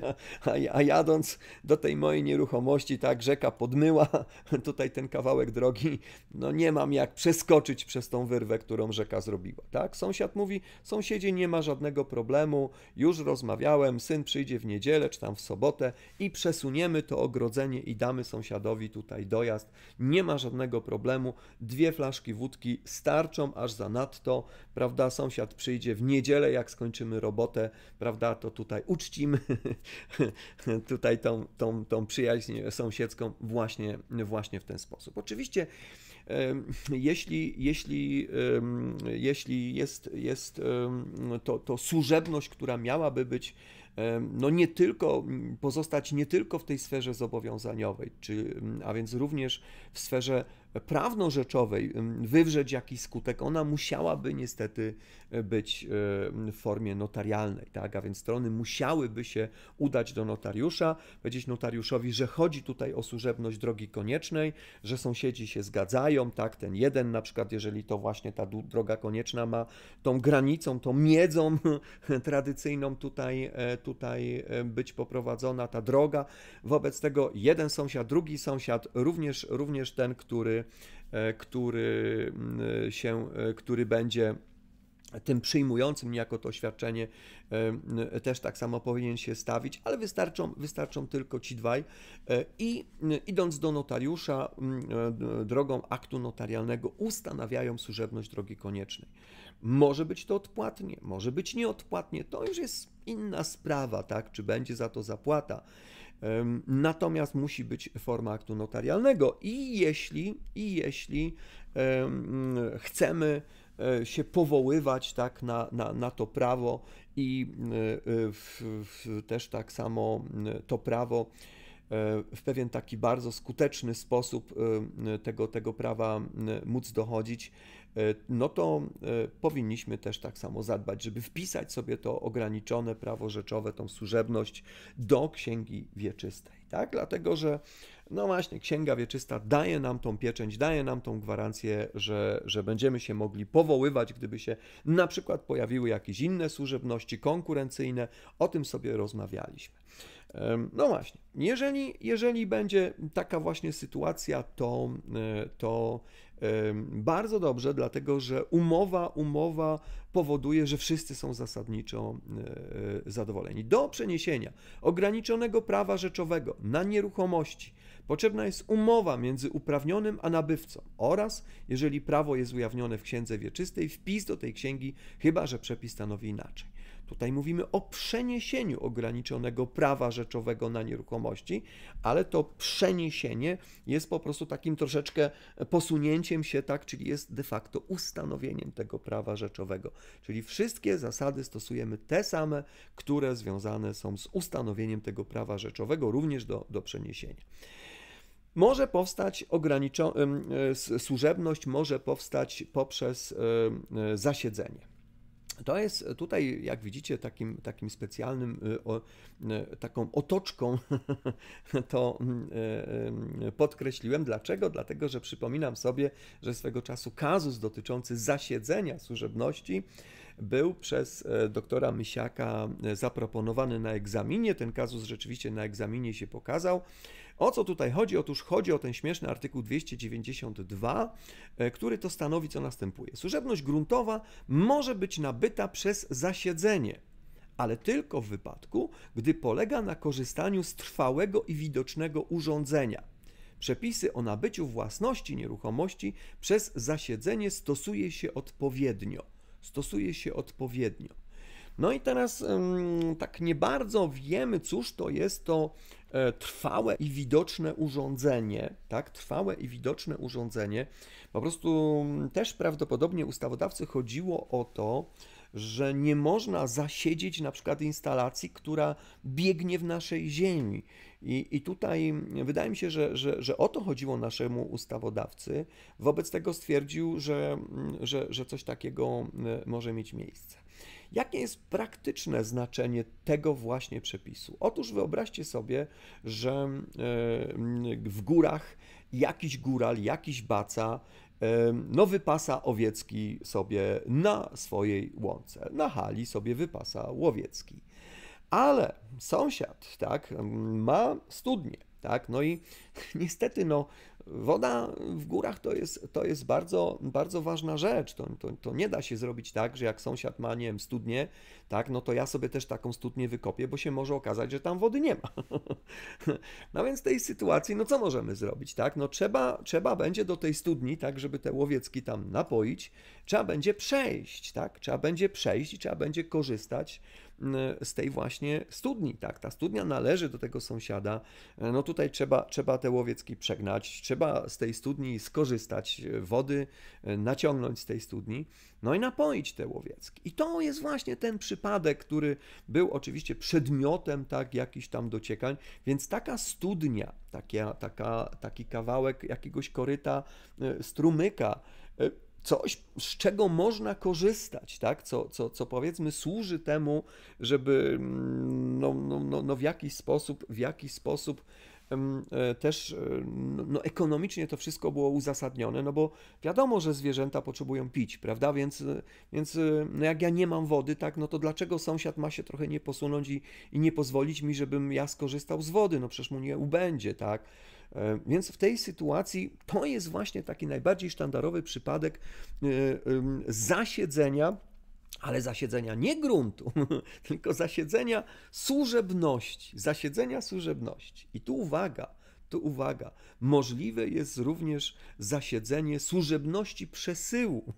a, a jadąc do tej mojej nieruchomości, tak, rzeka podmyła tutaj ten kawałek drogi, no nie mam jak przeskoczyć przez tą wyrwę, którą rzeka zrobiła, tak? Sąsiad mówi, sąsiedzie nie ma żadnego problemu, już rozmawiałem, syn przyjdzie w niedzielę czy tam w sobotę i przesuniemy to ogrodzenie i damy sąsiadowi tutaj dojazd, nie ma żadnego problemu, dwie flaszki wódki starczą, aż aż za nadto, prawda? Sąsiad przyjdzie w niedzielę, jak skończymy robotę, prawda? To tutaj uczcimy tutaj tą, tą, tą przyjaźń sąsiedzką właśnie, właśnie w ten sposób. Oczywiście, jeśli, jeśli, jeśli jest, jest to, to służebność, która miałaby być no nie tylko, pozostać nie tylko w tej sferze zobowiązaniowej, czy, a więc również w sferze prawno-rzeczowej wywrzeć jakiś skutek, ona musiałaby niestety być w formie notarialnej, tak? A więc strony musiałyby się udać do notariusza, powiedzieć notariuszowi, że chodzi tutaj o służebność drogi koniecznej, że sąsiedzi się zgadzają, tak? Ten jeden na przykład, jeżeli to właśnie ta droga konieczna ma tą granicą, tą miedzą tradycyjną tutaj, e, tutaj e, być poprowadzona ta droga. Wobec tego jeden sąsiad, drugi sąsiad, również, również ten, który, e, który mm, się, który będzie tym przyjmującym niejako to oświadczenie też tak samo powinien się stawić, ale wystarczą, wystarczą tylko ci dwaj. E, I e, idąc do notariusza e, drogą aktu notarialnego ustanawiają służebność drogi koniecznej. Może być to odpłatnie, może być nieodpłatnie, to już jest inna sprawa, tak, czy będzie za to zapłata. Natomiast musi być forma aktu notarialnego i jeśli, i jeśli chcemy E, się powoływać tak, na, na, na to prawo i e, w, w, też tak samo e, to prawo w pewien taki bardzo skuteczny sposób tego, tego prawa móc dochodzić. E, no to e, powinniśmy też tak samo zadbać, żeby wpisać sobie to ograniczone prawo rzeczowe, tą służebność do księgi wieczystej. Tak? Dlatego, że no właśnie, księga wieczysta daje nam tą pieczęć, daje nam tą gwarancję, że, że będziemy się mogli powoływać, gdyby się na przykład pojawiły jakieś inne służebności konkurencyjne. O tym sobie rozmawialiśmy. No właśnie, jeżeli, jeżeli będzie taka właśnie sytuacja, to, e, to bardzo dobrze, dlatego że umowa, umowa powoduje, że wszyscy są zasadniczo e, e, zadowoleni. Do przeniesienia ograniczonego prawa rzeczowego na nieruchomości potrzebna jest umowa między uprawnionym a nabywcą oraz, jeżeli prawo jest ujawnione w księdze wieczystej, wpis do tej księgi, chyba że przepis stanowi inaczej. Tutaj mówimy o przeniesieniu ograniczonego prawa rzeczowego na nieruchomości, ale to przeniesienie jest po prostu takim troszeczkę posunięciem się, tak, czyli jest de facto ustanowieniem tego prawa rzeczowego. Czyli wszystkie zasady stosujemy te same, które związane są z ustanowieniem tego prawa rzeczowego, również do, do przeniesienia. Może powstać ograniczo- e, służebność, może powstać poprzez e, zasiedzenie. To jest tutaj, jak widzicie, takim, takim specjalnym, y, o, y, taką otoczką to mm, y, podkreśliłem. Dlaczego? Dlatego, że przypominam sobie, że swego czasu kazus dotyczący zasiedzenia służebności był przez e, doktora Mysiaka e, zaproponowany na egzaminie. Ten kazus rzeczywiście na egzaminie się pokazał. O co tutaj chodzi? Otóż chodzi o ten śmieszny artykuł 292, e, który to stanowi, co następuje. Służebność gruntowa może być nabyta przez zasiedzenie, ale tylko w wypadku, gdy polega na korzystaniu z trwałego i widocznego urządzenia. Przepisy o nabyciu własności nieruchomości przez zasiedzenie stosuje się odpowiednio. Stosuje się odpowiednio. No i teraz tak nie bardzo wiemy, cóż to jest to e, trwałe i widoczne urządzenie, tak, trwałe i widoczne urządzenie. Po prostu też prawdopodobnie ustawodawcy chodziło o to, że nie można zasiedzieć na przykład instalacji, która biegnie w naszej ziemi. I, i tutaj wydaje mi się, że, że, że o to chodziło naszemu ustawodawcy. Wobec tego stwierdził, że, że, że coś takiego może mieć miejsce. Jakie jest praktyczne znaczenie tego właśnie przepisu? Otóż wyobraźcie sobie, że e, w górach jakiś góral, jakiś baca e, no wypasa owiecki sobie na swojej łące. Na hali sobie wypasa łowiecki. Ale sąsiad, tak, ma studnię, tak, no i niestety, no, Woda w górach to jest, to jest bardzo, bardzo ważna rzecz. To, to, to nie da się zrobić tak, że jak sąsiad ma, nie wiem, studnię, tak, no to ja sobie też taką studnię wykopię, bo się może okazać, że tam wody nie ma. no więc tej sytuacji, no co możemy zrobić, tak? No trzeba, trzeba będzie do tej studni, tak, żeby te łowiecki tam napoić, trzeba będzie przejść, tak? Trzeba będzie przejść i trzeba będzie korzystać Y, z tej właśnie studni, tak? Ta studnia należy do tego sąsiada. Y, no tutaj trzeba, trzeba te łowiecki przegnać, trzeba z tej studni skorzystać y, wody, naciągnąć z tej studni, no i napoić te łowiecki. I to jest właśnie ten przypadek, który był oczywiście przedmiotem tak jakichś tam dociekań, więc taka studnia, taka, taka, taki kawałek jakiegoś koryta strumyka, coś, z czego można korzystać, tak? co, co, co powiedzmy służy temu, żeby mm, no, no, no, no w jakiś sposób, w jakiś sposób e, też e, no, no, ekonomicznie to wszystko było uzasadnione, no bo wiadomo, że zwierzęta potrzebują pić, prawda? Więc, więc e, no jak ja nie mam wody, tak, no to dlaczego sąsiad ma się trochę nie posunąć i, i nie pozwolić mi, żebym ja skorzystał z wody? No przecież mu nie ubędzie, tak? E, więc w tej sytuacji to jest właśnie taki najbardziej sztandarowy przypadek e, zasiedzenia ale zasiedzenia nie gruntu, tylko zasiedzenia służebności, zasiedzenia służebności. I tu uwaga, tu uwaga, możliwe jest również zasiedzenie służebności przesyłu.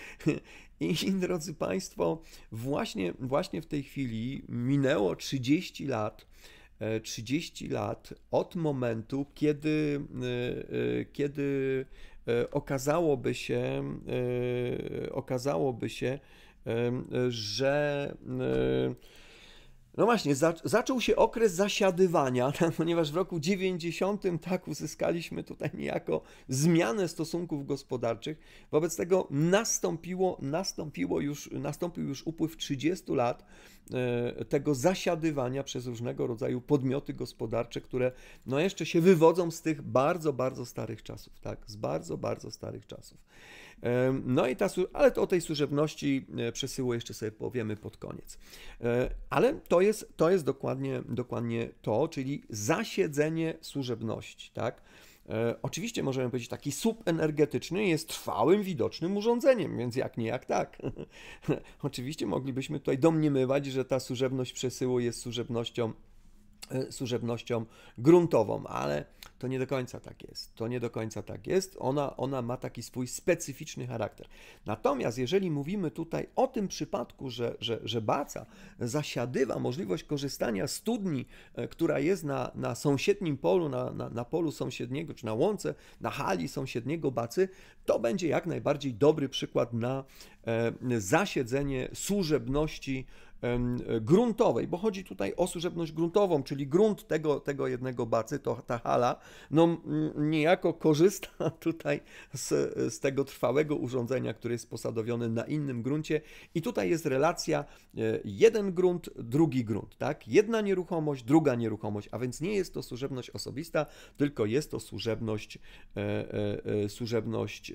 I drodzy Państwo, właśnie, właśnie w tej chwili minęło 30 lat 30 e, lat od momentu, kiedy, e, e, kiedy okazałoby się, okazałoby się, że no właśnie, za, zaczął się okres zasiadywania, ponieważ w roku 90 tak uzyskaliśmy tutaj niejako zmianę stosunków gospodarczych. Wobec tego nastąpiło, nastąpiło już, nastąpił już upływ 30 lat e, tego zasiadywania przez różnego rodzaju podmioty gospodarcze, które no jeszcze się wywodzą z tych bardzo, bardzo starych czasów, tak, z bardzo, bardzo starych czasów. E, no i ta, ale to o tej służebności e, przesyłu jeszcze sobie powiemy pod koniec. Ale to jest, to jest dokładnie, dokładnie to, czyli zasiedzenie służebności, tak? E, oczywiście możemy powiedzieć, taki subenergetyczny jest trwałym, widocznym urządzeniem, więc jak nie, jak tak. oczywiście moglibyśmy tutaj domniemywać, że ta służebność przesyłu jest służebnością Y, służebnością gruntową, ale to nie do końca tak jest. To nie do końca tak jest. Ona, ona ma taki swój specyficzny charakter. Natomiast jeżeli mówimy tutaj o tym przypadku, że, że, że Baca zasiadywa możliwość korzystania z studni, y, która jest na, na sąsiednim polu, na, na, na polu sąsiedniego, czy na łące, na hali sąsiedniego Bacy, to będzie jak najbardziej dobry przykład na e, zasiedzenie służebności gruntowej, bo chodzi tutaj o służebność gruntową, czyli grunt tego, tego jednego bacy, to ta hala, no niejako korzysta tutaj z, z tego trwałego urządzenia, które jest posadowione na innym gruncie i tutaj jest relacja e, jeden grunt, drugi grunt, tak? Jedna nieruchomość, druga nieruchomość, a więc nie jest to służebność osobista, tylko jest to służebność, e, e, służebność,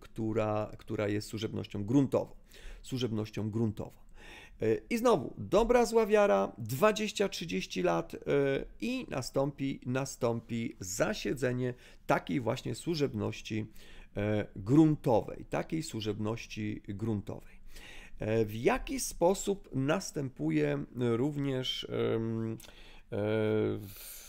która, która jest służebnością gruntową służebnością gruntową. E, I znowu, dobra zła wiara, 20-30 lat e, i nastąpi, nastąpi zasiedzenie takiej właśnie służebności e, gruntowej, takiej służebności gruntowej. W jaki sposób następuje również w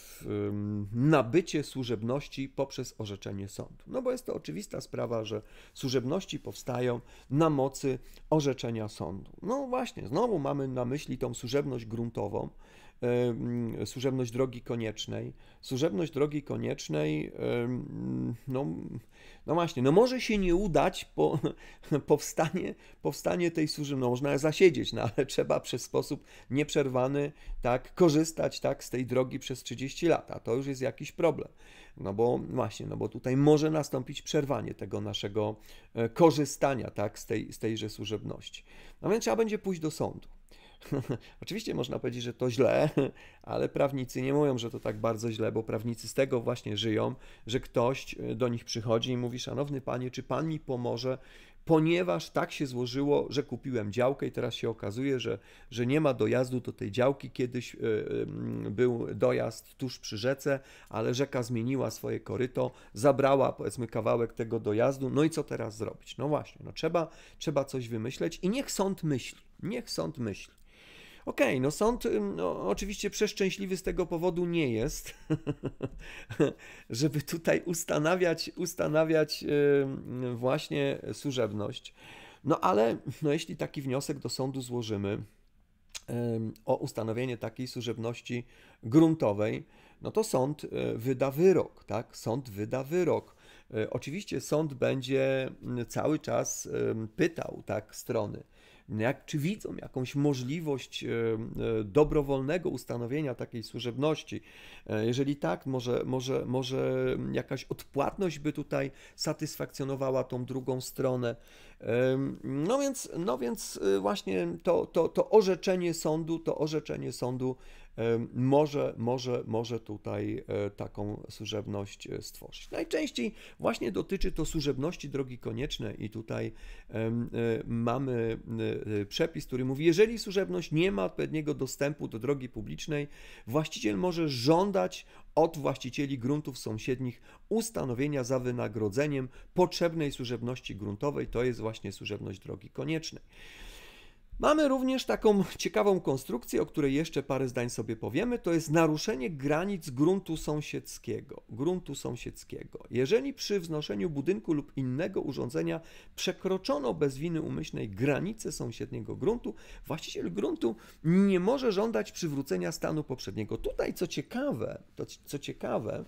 nabycie służebności poprzez orzeczenie sądu. No bo jest to oczywista sprawa, że służebności powstają na mocy orzeczenia sądu. No właśnie, znowu mamy na myśli tą służebność gruntową, służebność drogi koniecznej. Służebność drogi koniecznej, no, no właśnie, no może się nie udać po, powstanie, powstanie tej służebności, no można zasiedzieć, no ale trzeba przez sposób nieprzerwany tak korzystać tak z tej drogi przez 30 lat, a to już jest jakiś problem. No bo właśnie, no bo tutaj może nastąpić przerwanie tego naszego e, korzystania tak z tej, z tejże służebności. No więc trzeba będzie pójść do sądu. Oczywiście można powiedzieć, że to źle, ale prawnicy nie mówią, że to tak bardzo źle, bo prawnicy z tego właśnie żyją, że ktoś e, do nich przychodzi i mówi: Szanowny panie, czy pan mi pomoże? Ponieważ tak się złożyło, że kupiłem działkę i teraz się okazuje, że, że nie ma dojazdu do tej działki. Kiedyś e, e, był dojazd tuż przy rzece, ale rzeka zmieniła swoje koryto, zabrała powiedzmy kawałek tego dojazdu. No i co teraz zrobić? No właśnie, no trzeba, trzeba coś wymyśleć i niech sąd myśli. Niech sąd myśli. Okej, okay, no sąd no, oczywiście przeszczęśliwy z tego powodu nie jest, żeby tutaj ustanawiać, ustanawiać właśnie służebność. No ale no, jeśli taki wniosek do sądu złożymy o ustanowienie takiej służebności gruntowej, no to sąd y, wyda wyrok, tak? Sąd wyda wyrok. Y, oczywiście sąd będzie mm, cały czas pytał tak strony no jak, czy widzą jakąś możliwość e, e, dobrowolnego ustanowienia takiej służebności. E, jeżeli tak, może, może, może jakaś odpłatność by tutaj satysfakcjonowała tą drugą stronę. No więc, no więc właśnie to, to, to orzeczenie sądu, to orzeczenie sądu może, może, może tutaj e, taką służebność e, stworzyć. Najczęściej właśnie dotyczy to służebności drogi koniecznej i tutaj e, mamy przepis, który mówi, jeżeli służebność nie ma odpowiedniego dostępu do drogi publicznej, właściciel może żądać od właścicieli gruntów sąsiednich ustanowienia za wynagrodzeniem potrzebnej służebności gruntowej, to jest właśnie służebność drogi koniecznej. Mamy również taką ciekawą konstrukcję, o której jeszcze parę zdań sobie powiemy, to jest naruszenie granic gruntu sąsiedzkiego. Gruntu sąsiedzkiego. Jeżeli przy wznoszeniu budynku lub innego urządzenia przekroczono bez winy umyślnej granicę sąsiedniego gruntu, właściciel gruntu nie może żądać przywrócenia stanu poprzedniego. Tutaj co ciekawe, to, co ciekawe,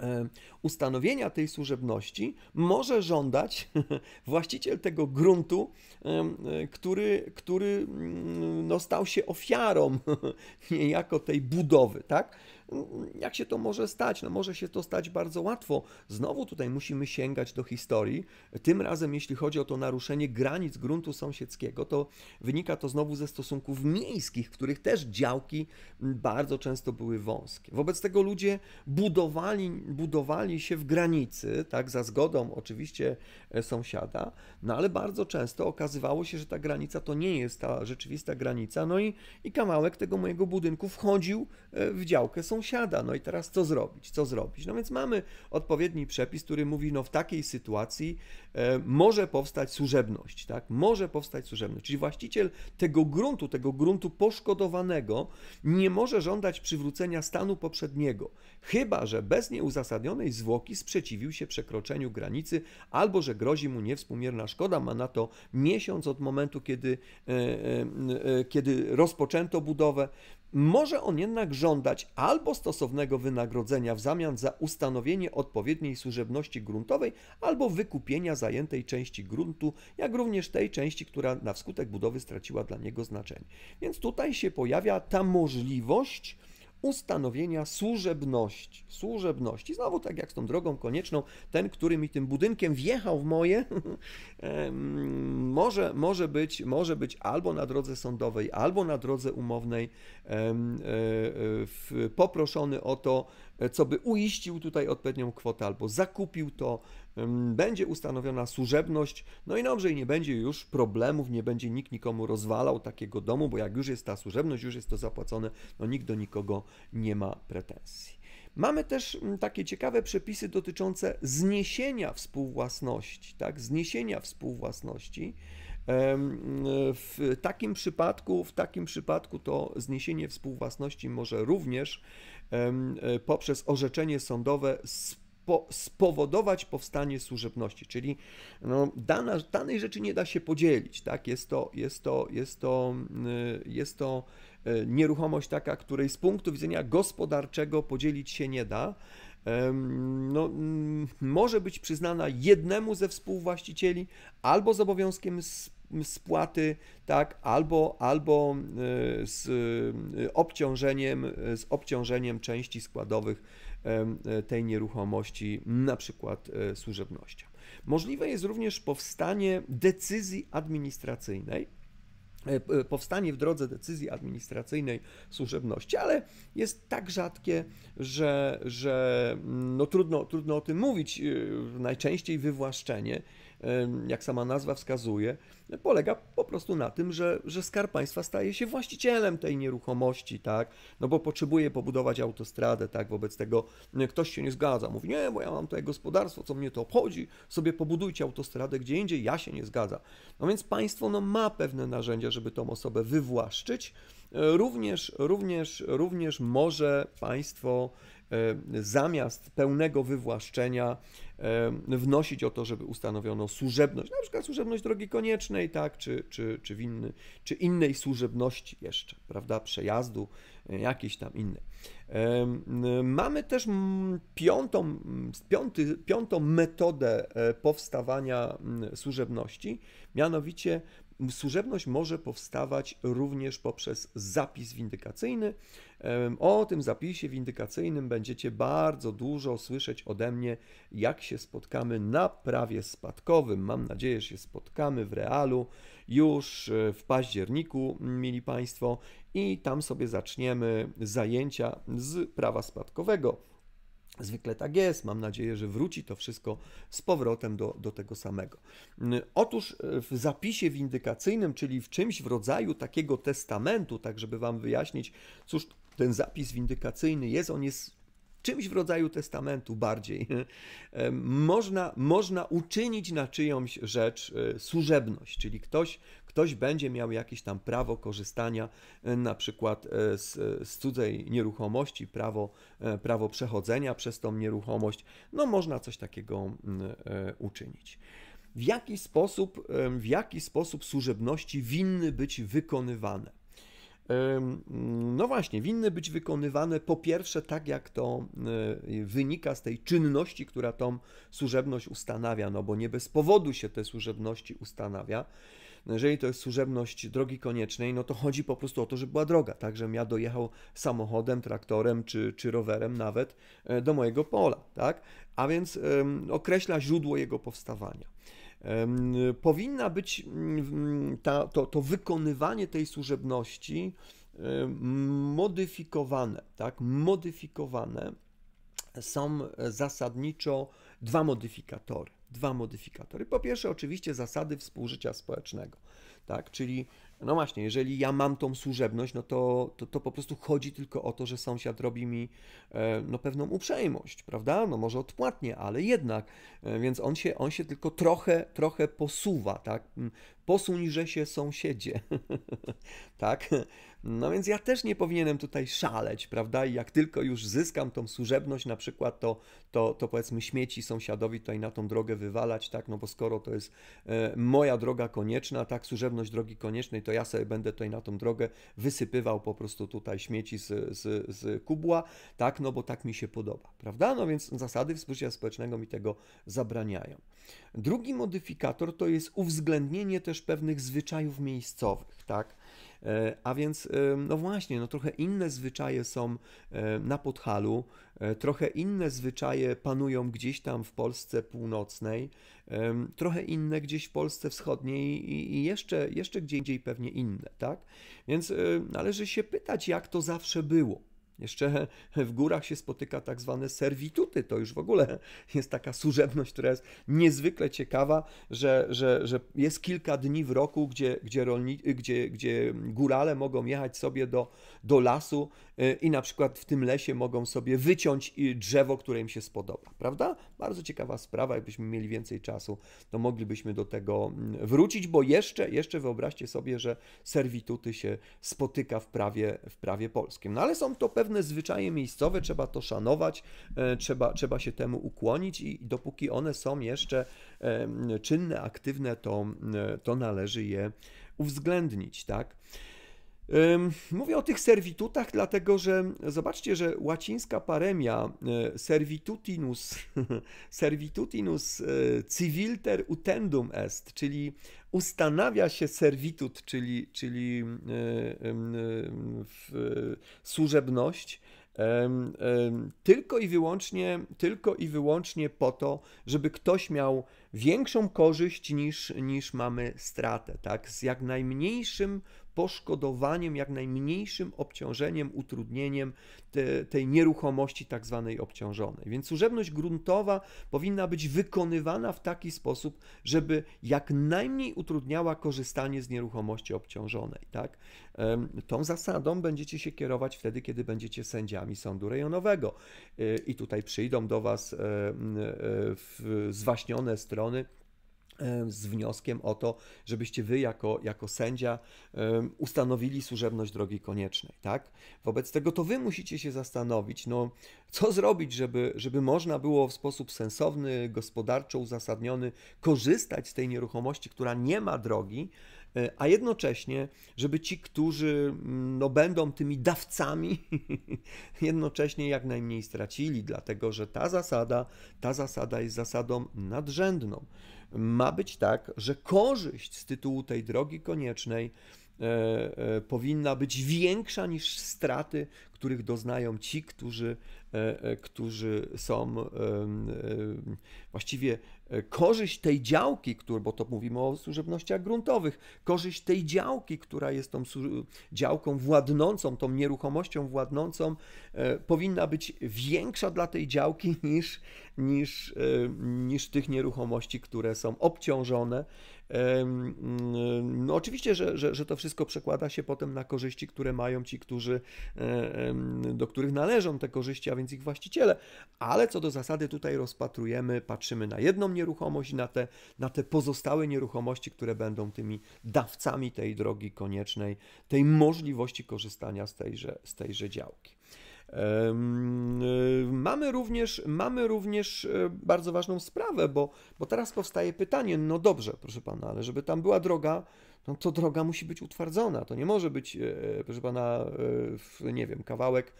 E, ustanowienia tej służebności może żądać właściciel tego gruntu, e, który, który mm, no stał się ofiarą niejako tej budowy, tak? Jak się to może stać? No może się to stać bardzo łatwo. Znowu tutaj musimy sięgać do historii. Tym razem, jeśli chodzi o to naruszenie granic gruntu sąsiedzkiego, to wynika to znowu ze stosunków miejskich, w których też działki bardzo często były wąskie. Wobec tego ludzie budowali, budowali się w granicy, tak, za zgodą oczywiście e, sąsiada, no ale bardzo często okazywało się, że ta granica to nie jest ta rzeczywista granica, no i, i kawałek tego mojego budynku wchodził e, w działkę sąsiedzką sąsiada. No i teraz co zrobić? Co zrobić? No więc mamy odpowiedni przepis, który mówi, no w takiej sytuacji e, może powstać służebność, tak? Może powstać służebność. Czyli właściciel tego gruntu, tego gruntu poszkodowanego nie może żądać przywrócenia stanu poprzedniego, chyba że bez nieuzasadnionej zwłoki sprzeciwił się przekroczeniu granicy albo że grozi mu niewspółmierna szkoda, ma na to miesiąc od momentu, kiedy, e, e, e kiedy rozpoczęto budowę, może on jednak żądać albo stosownego wynagrodzenia w zamian za ustanowienie odpowiedniej służebności gruntowej, albo wykupienia zajętej części gruntu, jak również tej części, która na wskutek budowy straciła dla niego znaczenie. Więc tutaj się pojawia ta możliwość ustanowienia służebności. Służebności. Znowu tak jak z tą drogą konieczną, ten, który mi tym budynkiem wjechał w moje, może, może, być, może być albo na drodze sądowej, albo na drodze umownej e, e, poproszony o to co by uiścił tutaj odpowiednią kwotę albo zakupił to, będzie ustanowiona służebność, no i dobrze, i nie będzie już problemów, nie będzie nikt nikomu rozwalał takiego domu, bo jak już jest ta służebność, już jest to zapłacone, no nikt do nikogo nie ma pretensji. Mamy też mm, takie ciekawe przepisy dotyczące zniesienia współwłasności, tak, zniesienia współwłasności. W takim przypadku, w takim przypadku to zniesienie współwłasności może również e, poprzez orzeczenie sądowe spowodować powstanie służebności, czyli no, dana, danej rzeczy nie da się podzielić, tak? Jest to, jest to, jest to, e, jest to e, nieruchomość taka, której z punktu widzenia gospodarczego podzielić się nie da. No, może być przyznana jednemu ze współwłaścicieli albo z obowiązkiem spłaty, tak, albo, albo y, z y, obciążeniem, z obciążeniem części składowych y, tej nieruchomości, na przykład służebnością. Możliwe jest również powstanie decyzji administracyjnej, e, e, powstanie w drodze decyzji administracyjnej służebności, ale jest tak rzadkie, że, że mm, no trudno, trudno o tym mówić. Najczęściej wywłaszczenie jak sama nazwa wskazuje, polega po prostu na tym, że, że Skarb Państwa staje się właścicielem tej nieruchomości, tak? No bo potrzebuje pobudować autostradę, tak? Wobec tego e, ktoś się nie zgadza. Mówi, nie, bo ja mam tutaj gospodarstwo, co mnie to obchodzi, sobie pobudujcie autostradę gdzie indziej, ja się nie zgadza. No więc państwo no, ma pewne narzędzia, żeby tą osobę wywłaszczyć. E, również, również, również może państwo E, zamiast pełnego wywłaszczenia e, wnosić o to, żeby ustanowiono służebność, na przykład służebność drogi koniecznej, tak, czy, czy, czy, inny, czy innej służebności jeszcze, prawda, przejazdu, e, jakiejś tam innej. Mamy też piątą, piąty, piątą metodę powstawania służebności, mianowicie służebność może powstawać również poprzez zapis windykacyjny. O tym zapisie windykacyjnym będziecie bardzo dużo słyszeć ode mnie, jak się spotkamy na prawie spadkowym. Mam nadzieję, że się spotkamy w realu już e, w październiku, mili Państwo, i tam sobie zaczniemy zajęcia z prawa spadkowego. Zwykle tak jest. Mam nadzieję, że wróci to wszystko z powrotem do, do tego samego. Otóż e, w zapisie windykacyjnym, czyli w czymś w rodzaju takiego testamentu, tak żeby Wam wyjaśnić, cóż ten zapis windykacyjny jest, on jest czymś w rodzaju testamentu bardziej. E, można, można uczynić na czyjąś rzecz e, służebność, czyli ktoś, ktoś będzie miał jakieś tam prawo korzystania e, na przykład e, z, e, z cudzej nieruchomości, prawo, prawo przechodzenia przez tą nieruchomość, no można coś takiego mm, uczynić w jaki sposób, w jaki sposób służebności winny być wykonywane. No właśnie, winny być wykonywane po pierwsze tak, jak to wynika z tej czynności, która tą służebność ustanawia, no bo nie bez powodu się te służebności ustanawia jeżeli to jest służebność drogi koniecznej, no to chodzi po prostu o to, żeby była droga, tak, żebym ja dojechał samochodem, traktorem czy, czy rowerem nawet e, do mojego pola, tak? A więc określa źródło jego powstawania. powinna być mm, ta, to, to wykonywanie tej służebności modyfikowane, tak? Modyfikowane są zasadniczo dwa modyfikatory dwa modyfikatory. Po pierwsze, oczywiście zasady współżycia społecznego, tak? czyli no właśnie, jeżeli ja mam tą służebność, no to, to, to po prostu chodzi tylko o to, że sąsiad robi mi e, no, pewną uprzejmość, prawda? No może odpłatnie, ale jednak, e, więc on się, on się tylko trochę, trochę posuwa, tak? Mm, że się sąsiedzie, tak? No więc ja też nie powinienem tutaj szaleć, prawda? I jak tylko już zyskam tą służebność, na przykład, to, to, to powiedzmy śmieci sąsiadowi tutaj na tą drogę wywalać, tak? No bo skoro to jest e, moja droga konieczna, tak? Służebność drogi koniecznej, to ja sobie będę tutaj na tą drogę wysypywał po prostu tutaj śmieci z, z, z kubła, tak, no bo tak mi się podoba, prawda? No więc zasady współżycia społecznego mi tego zabraniają. Drugi modyfikator to jest uwzględnienie też pewnych zwyczajów miejscowych, tak? E, a więc, no właśnie, no trochę inne zwyczaje są e, na Podhalu, e, trochę inne zwyczaje panują gdzieś tam w Polsce północnej, trochę inne gdzieś w Polsce wschodniej i jeszcze, jeszcze gdzie indziej pewnie inne, tak? Więc należy się pytać, jak to zawsze było. Jeszcze w górach się spotyka tak zwane servituty. To już w ogóle jest taka służebność, która jest niezwykle ciekawa, że, że, że jest kilka dni w roku, gdzie, gdzie, rolni, gdzie, gdzie górale mogą jechać sobie do, do lasu E, i na przykład w tym lesie mogą sobie wyciąć e, drzewo, które im się spodoba, prawda? Bardzo ciekawa sprawa, jakbyśmy mieli więcej czasu, to moglibyśmy do tego mm, wrócić, bo jeszcze, jeszcze wyobraźcie sobie, że serwituty się spotyka w prawie, w prawie polskim. No ale są to pewne zwyczaje miejscowe, trzeba to szanować, e, trzeba, trzeba się temu ukłonić i dopóki one są jeszcze czynne, aktywne, to, mm, to należy je uwzględnić, tak? Mówię o tych servitutach, dlatego że zobaczcie, że łacińska paremia e, servitutinus, servitutinus e, civilter utendum est, czyli ustanawia się servitut, czyli, czyli e, służebność, tylko i wyłącznie, tylko i wyłącznie po to, żeby ktoś miał większą korzyść niż, niż mamy stratę, tak? Z jak najmniejszym poszkodowaniem, jak najmniejszym obciążeniem, utrudnieniem te, tej nieruchomości tak zwanej obciążonej. Więc służebność gruntowa powinna być wykonywana w taki sposób, żeby jak najmniej utrudniała korzystanie z nieruchomości obciążonej. Tak? Tą zasadą będziecie się kierować wtedy, kiedy będziecie sędziami sądu rejonowego. Y, I tutaj przyjdą do Was e, zwaśnione strony z wnioskiem o to, żebyście wy jako, jako sędzia ustanowili służebność drogi koniecznej, tak? Wobec tego to wy musicie się zastanowić, no co zrobić, żeby, żeby można było w sposób sensowny, gospodarczo uzasadniony korzystać z tej nieruchomości, która nie ma drogi, e, a jednocześnie, żeby ci, którzy mm, no, będą tymi dawcami, jednocześnie jak najmniej stracili, dlatego że ta zasada, ta zasada jest zasadą nadrzędną ma być tak, że korzyść z tytułu tej drogi koniecznej e, e, powinna być większa niż straty, których doznają ci, którzy, e, którzy są właściwie korzyść tej działki, który, bo to mówimy o służebnościach gruntowych, korzyść tej działki, która jest tą działką władnącą, tą nieruchomością władnącą, e, powinna być większa dla tej działki niż, niż, e, niż tych nieruchomości, które są obciążone Mm, no oczywiście, że, że, że to wszystko przekłada się potem na korzyści, które mają ci, którzy, e, do których należą te korzyści, a więc ich właściciele, ale co do zasady tutaj rozpatrujemy, patrzymy na jedną nieruchomość i na te, na te pozostałe nieruchomości, które będą tymi dawcami tej drogi koniecznej, tej możliwości korzystania z tejże, z tejże działki. Y, mamy również, mamy również e, bardzo ważną sprawę, bo, bo teraz powstaje pytanie, no dobrze, proszę pana, ale żeby tam była droga, no to droga musi być utwardzona. To nie może być, e, e, proszę pana, nie wiem, kawałek,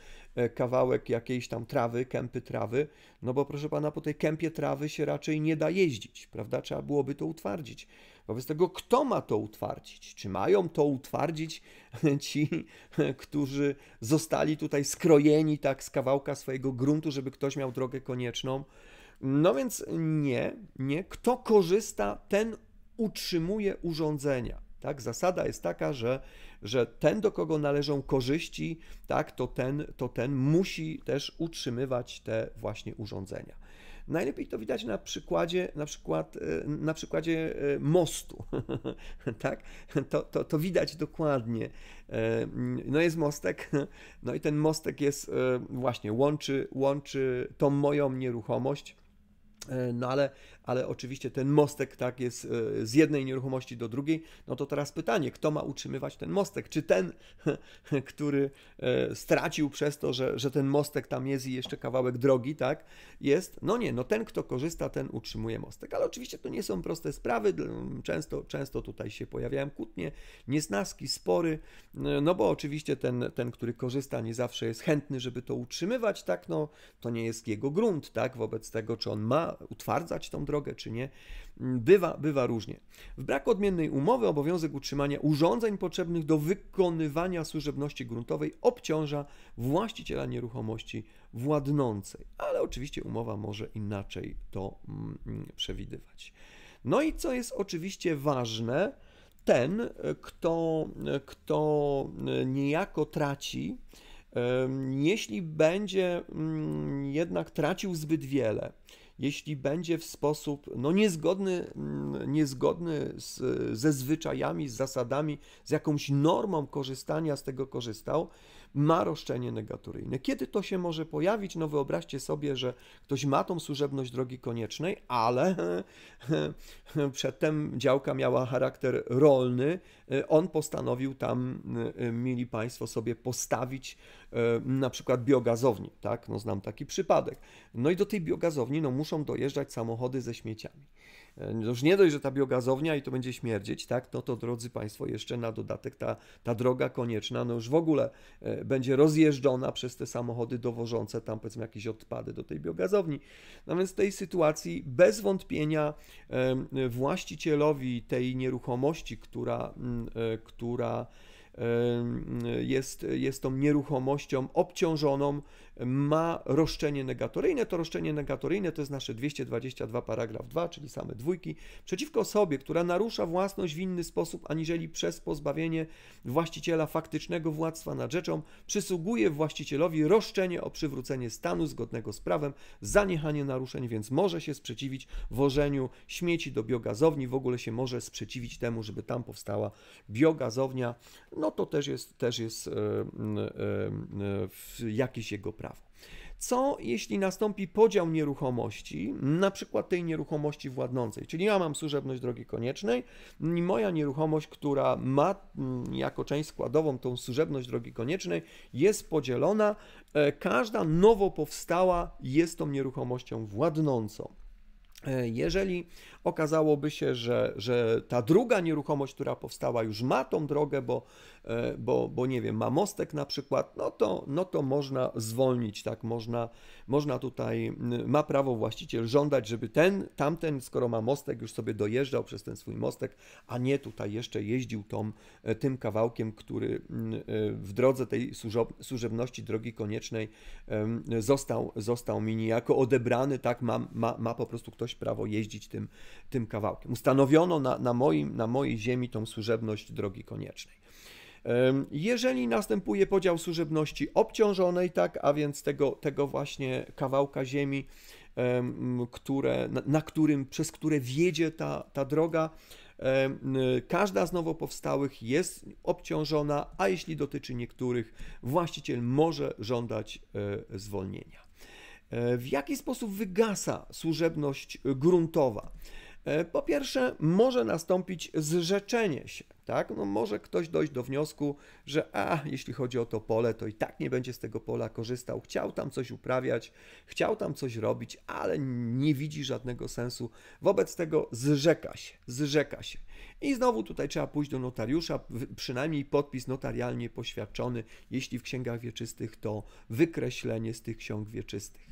kawałek jakiejś tam trawy, kępy trawy, no bo proszę pana, po tej kępie trawy się raczej nie da jeździć, prawda? Trzeba byłoby to utwardzić. Wobec tego, kto ma to utwardzić? Czy mają to utwardzić ci, którzy zostali tutaj skrojeni tak z kawałka swojego gruntu, żeby ktoś miał drogę konieczną? No więc nie, nie. Kto korzysta, ten utrzymuje urządzenia. Tak, zasada jest taka, że, że ten, do kogo należą korzyści, tak, to, ten, to ten musi też utrzymywać te właśnie urządzenia. Najlepiej to widać na przykładzie, na przykład, e, na przykładzie e, mostu, tak? To, to, to widać dokładnie. E, no jest mostek, no i ten mostek jest właśnie, łączy, łączy tą moją nieruchomość, no ale ale oczywiście ten mostek tak jest e, z jednej nieruchomości do drugiej, no to teraz pytanie, kto ma utrzymywać ten mostek? Czy ten, który e, stracił przez to, że, że ten mostek tam jest i jeszcze kawałek drogi, tak, jest? No nie, no ten, kto korzysta, ten utrzymuje mostek. Ale oczywiście to nie są proste sprawy, często, często tutaj się pojawiają kłótnie, niesnaski, spory, e, no bo oczywiście ten, ten, który korzysta, nie zawsze jest chętny, żeby to utrzymywać, tak, no to nie jest jego grunt, tak, wobec tego, czy on ma utwardzać tą drogę, drogę, czy nie. Mm, bywa, bywa różnie. W braku odmiennej umowy obowiązek utrzymania urządzeń potrzebnych do wykonywania służebności gruntowej obciąża właściciela nieruchomości władnącej, ale oczywiście umowa może inaczej to mm, mm, przewidywać. No i co jest oczywiście ważne, ten, e, kto, e, kto e, niejako traci, jeśli będzie jednak tracił zbyt wiele, jeśli będzie w sposób no, niezgodny, mm, niezgodny z, ze zwyczajami, z zasadami, z jakąś normą korzystania z tego korzystał, ma roszczenie negaturyjne. Kiedy to się może pojawić? No wyobraźcie sobie, że ktoś ma tą służebność drogi koniecznej, ale przedtem działka miała charakter rolny. On postanowił tam, mieli Państwo sobie postawić e, na przykład biogazownię, tak? No znam taki przypadek. No i do tej biogazowni no, muszą dojeżdżać samochody ze śmieciami. E, no już nie dość, że ta biogazownia i to będzie śmierdzieć, tak? No to drodzy Państwo, jeszcze na dodatek ta, ta droga konieczna, no już w ogóle e, będzie rozjeżdżona przez te samochody dowożące tam powiedzmy jakieś odpady do tej biogazowni. No więc w tej sytuacji bez wątpienia e, właścicielowi tej nieruchomości, która, mm, która jest, jest tą nieruchomością obciążoną ma roszczenie negatoryjne. To roszczenie negatoryjne to jest nasze 222 paragraf 2, czyli same dwójki, przeciwko osobie, która narusza własność w inny sposób, aniżeli przez pozbawienie właściciela faktycznego władztwa nad rzeczą, przysługuje właścicielowi roszczenie o przywrócenie stanu zgodnego z prawem, zaniechanie naruszeń, więc może się sprzeciwić wożeniu śmieci do biogazowni, w ogóle się może sprzeciwić temu, żeby tam powstała biogazownia. No to też jest, też jest e, e, e, w jakiś jego prawo. Co jeśli nastąpi podział nieruchomości, na przykład tej nieruchomości władnącej? Czyli ja mam służebność drogi koniecznej i moja nieruchomość, która ma mm, jako część składową tą służebność drogi koniecznej, jest podzielona. E, każda nowo powstała jest tą nieruchomością władnącą. E, jeżeli okazałoby się, że, że ta druga nieruchomość, która powstała, już ma tą drogę, bo E, bo, bo nie wiem, ma mostek na przykład, no to, no to można zwolnić, tak, można, można tutaj, ma prawo właściciel żądać, żeby ten, tamten, skoro ma mostek, już sobie dojeżdżał przez ten swój mostek, a nie tutaj jeszcze jeździł tą, e, tym kawałkiem, który e, w drodze tej służebności drogi koniecznej został, został mi niejako odebrany, tak, ma, ma, ma po prostu ktoś prawo jeździć tym, tym kawałkiem. Ustanowiono na, na, moim, na mojej ziemi tą służebność drogi koniecznej. Jeżeli następuje podział służebności obciążonej, tak, a więc tego, tego właśnie kawałka ziemi, które, na którym, przez które wiedzie ta, ta droga, każda z nowo powstałych jest obciążona, a jeśli dotyczy niektórych, właściciel może żądać e, zwolnienia. E, w jaki sposób wygasa służebność e, gruntowa? E, po pierwsze, może nastąpić zrzeczenie się, tak? No może ktoś dojść do wniosku, że a, jeśli chodzi o to pole, to i tak nie będzie z tego pola korzystał, chciał tam coś uprawiać, chciał tam coś robić, ale nie widzi żadnego sensu. Wobec tego zrzeka się, zrzeka się. I znowu tutaj trzeba pójść do notariusza, przynajmniej podpis notarialnie poświadczony, jeśli w księgach wieczystych, to wykreślenie z tych ksiąg wieczystych.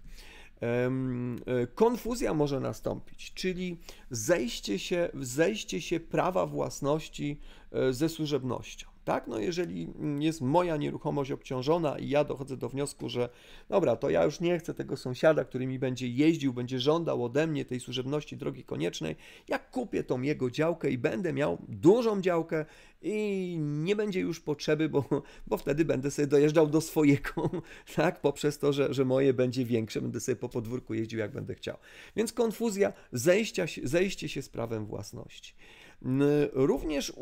E, konfuzja może nastąpić, czyli zejście się, zejście się prawa własności e, ze służebnością tak? No jeżeli jest moja nieruchomość obciążona i ja dochodzę do wniosku, że dobra, to ja już nie chcę tego sąsiada, który mi będzie jeździł, będzie żądał ode mnie tej służebności drogi koniecznej, ja kupię tą jego działkę i będę miał dużą działkę i nie będzie już potrzeby, bo, bo wtedy będę sobie dojeżdżał do swojego, tak? Poprzez to, że, że moje będzie większe, będę sobie po podwórku jeździł, jak będę chciał. Więc konfuzja, zejścia, zejście się z prawem własności. Również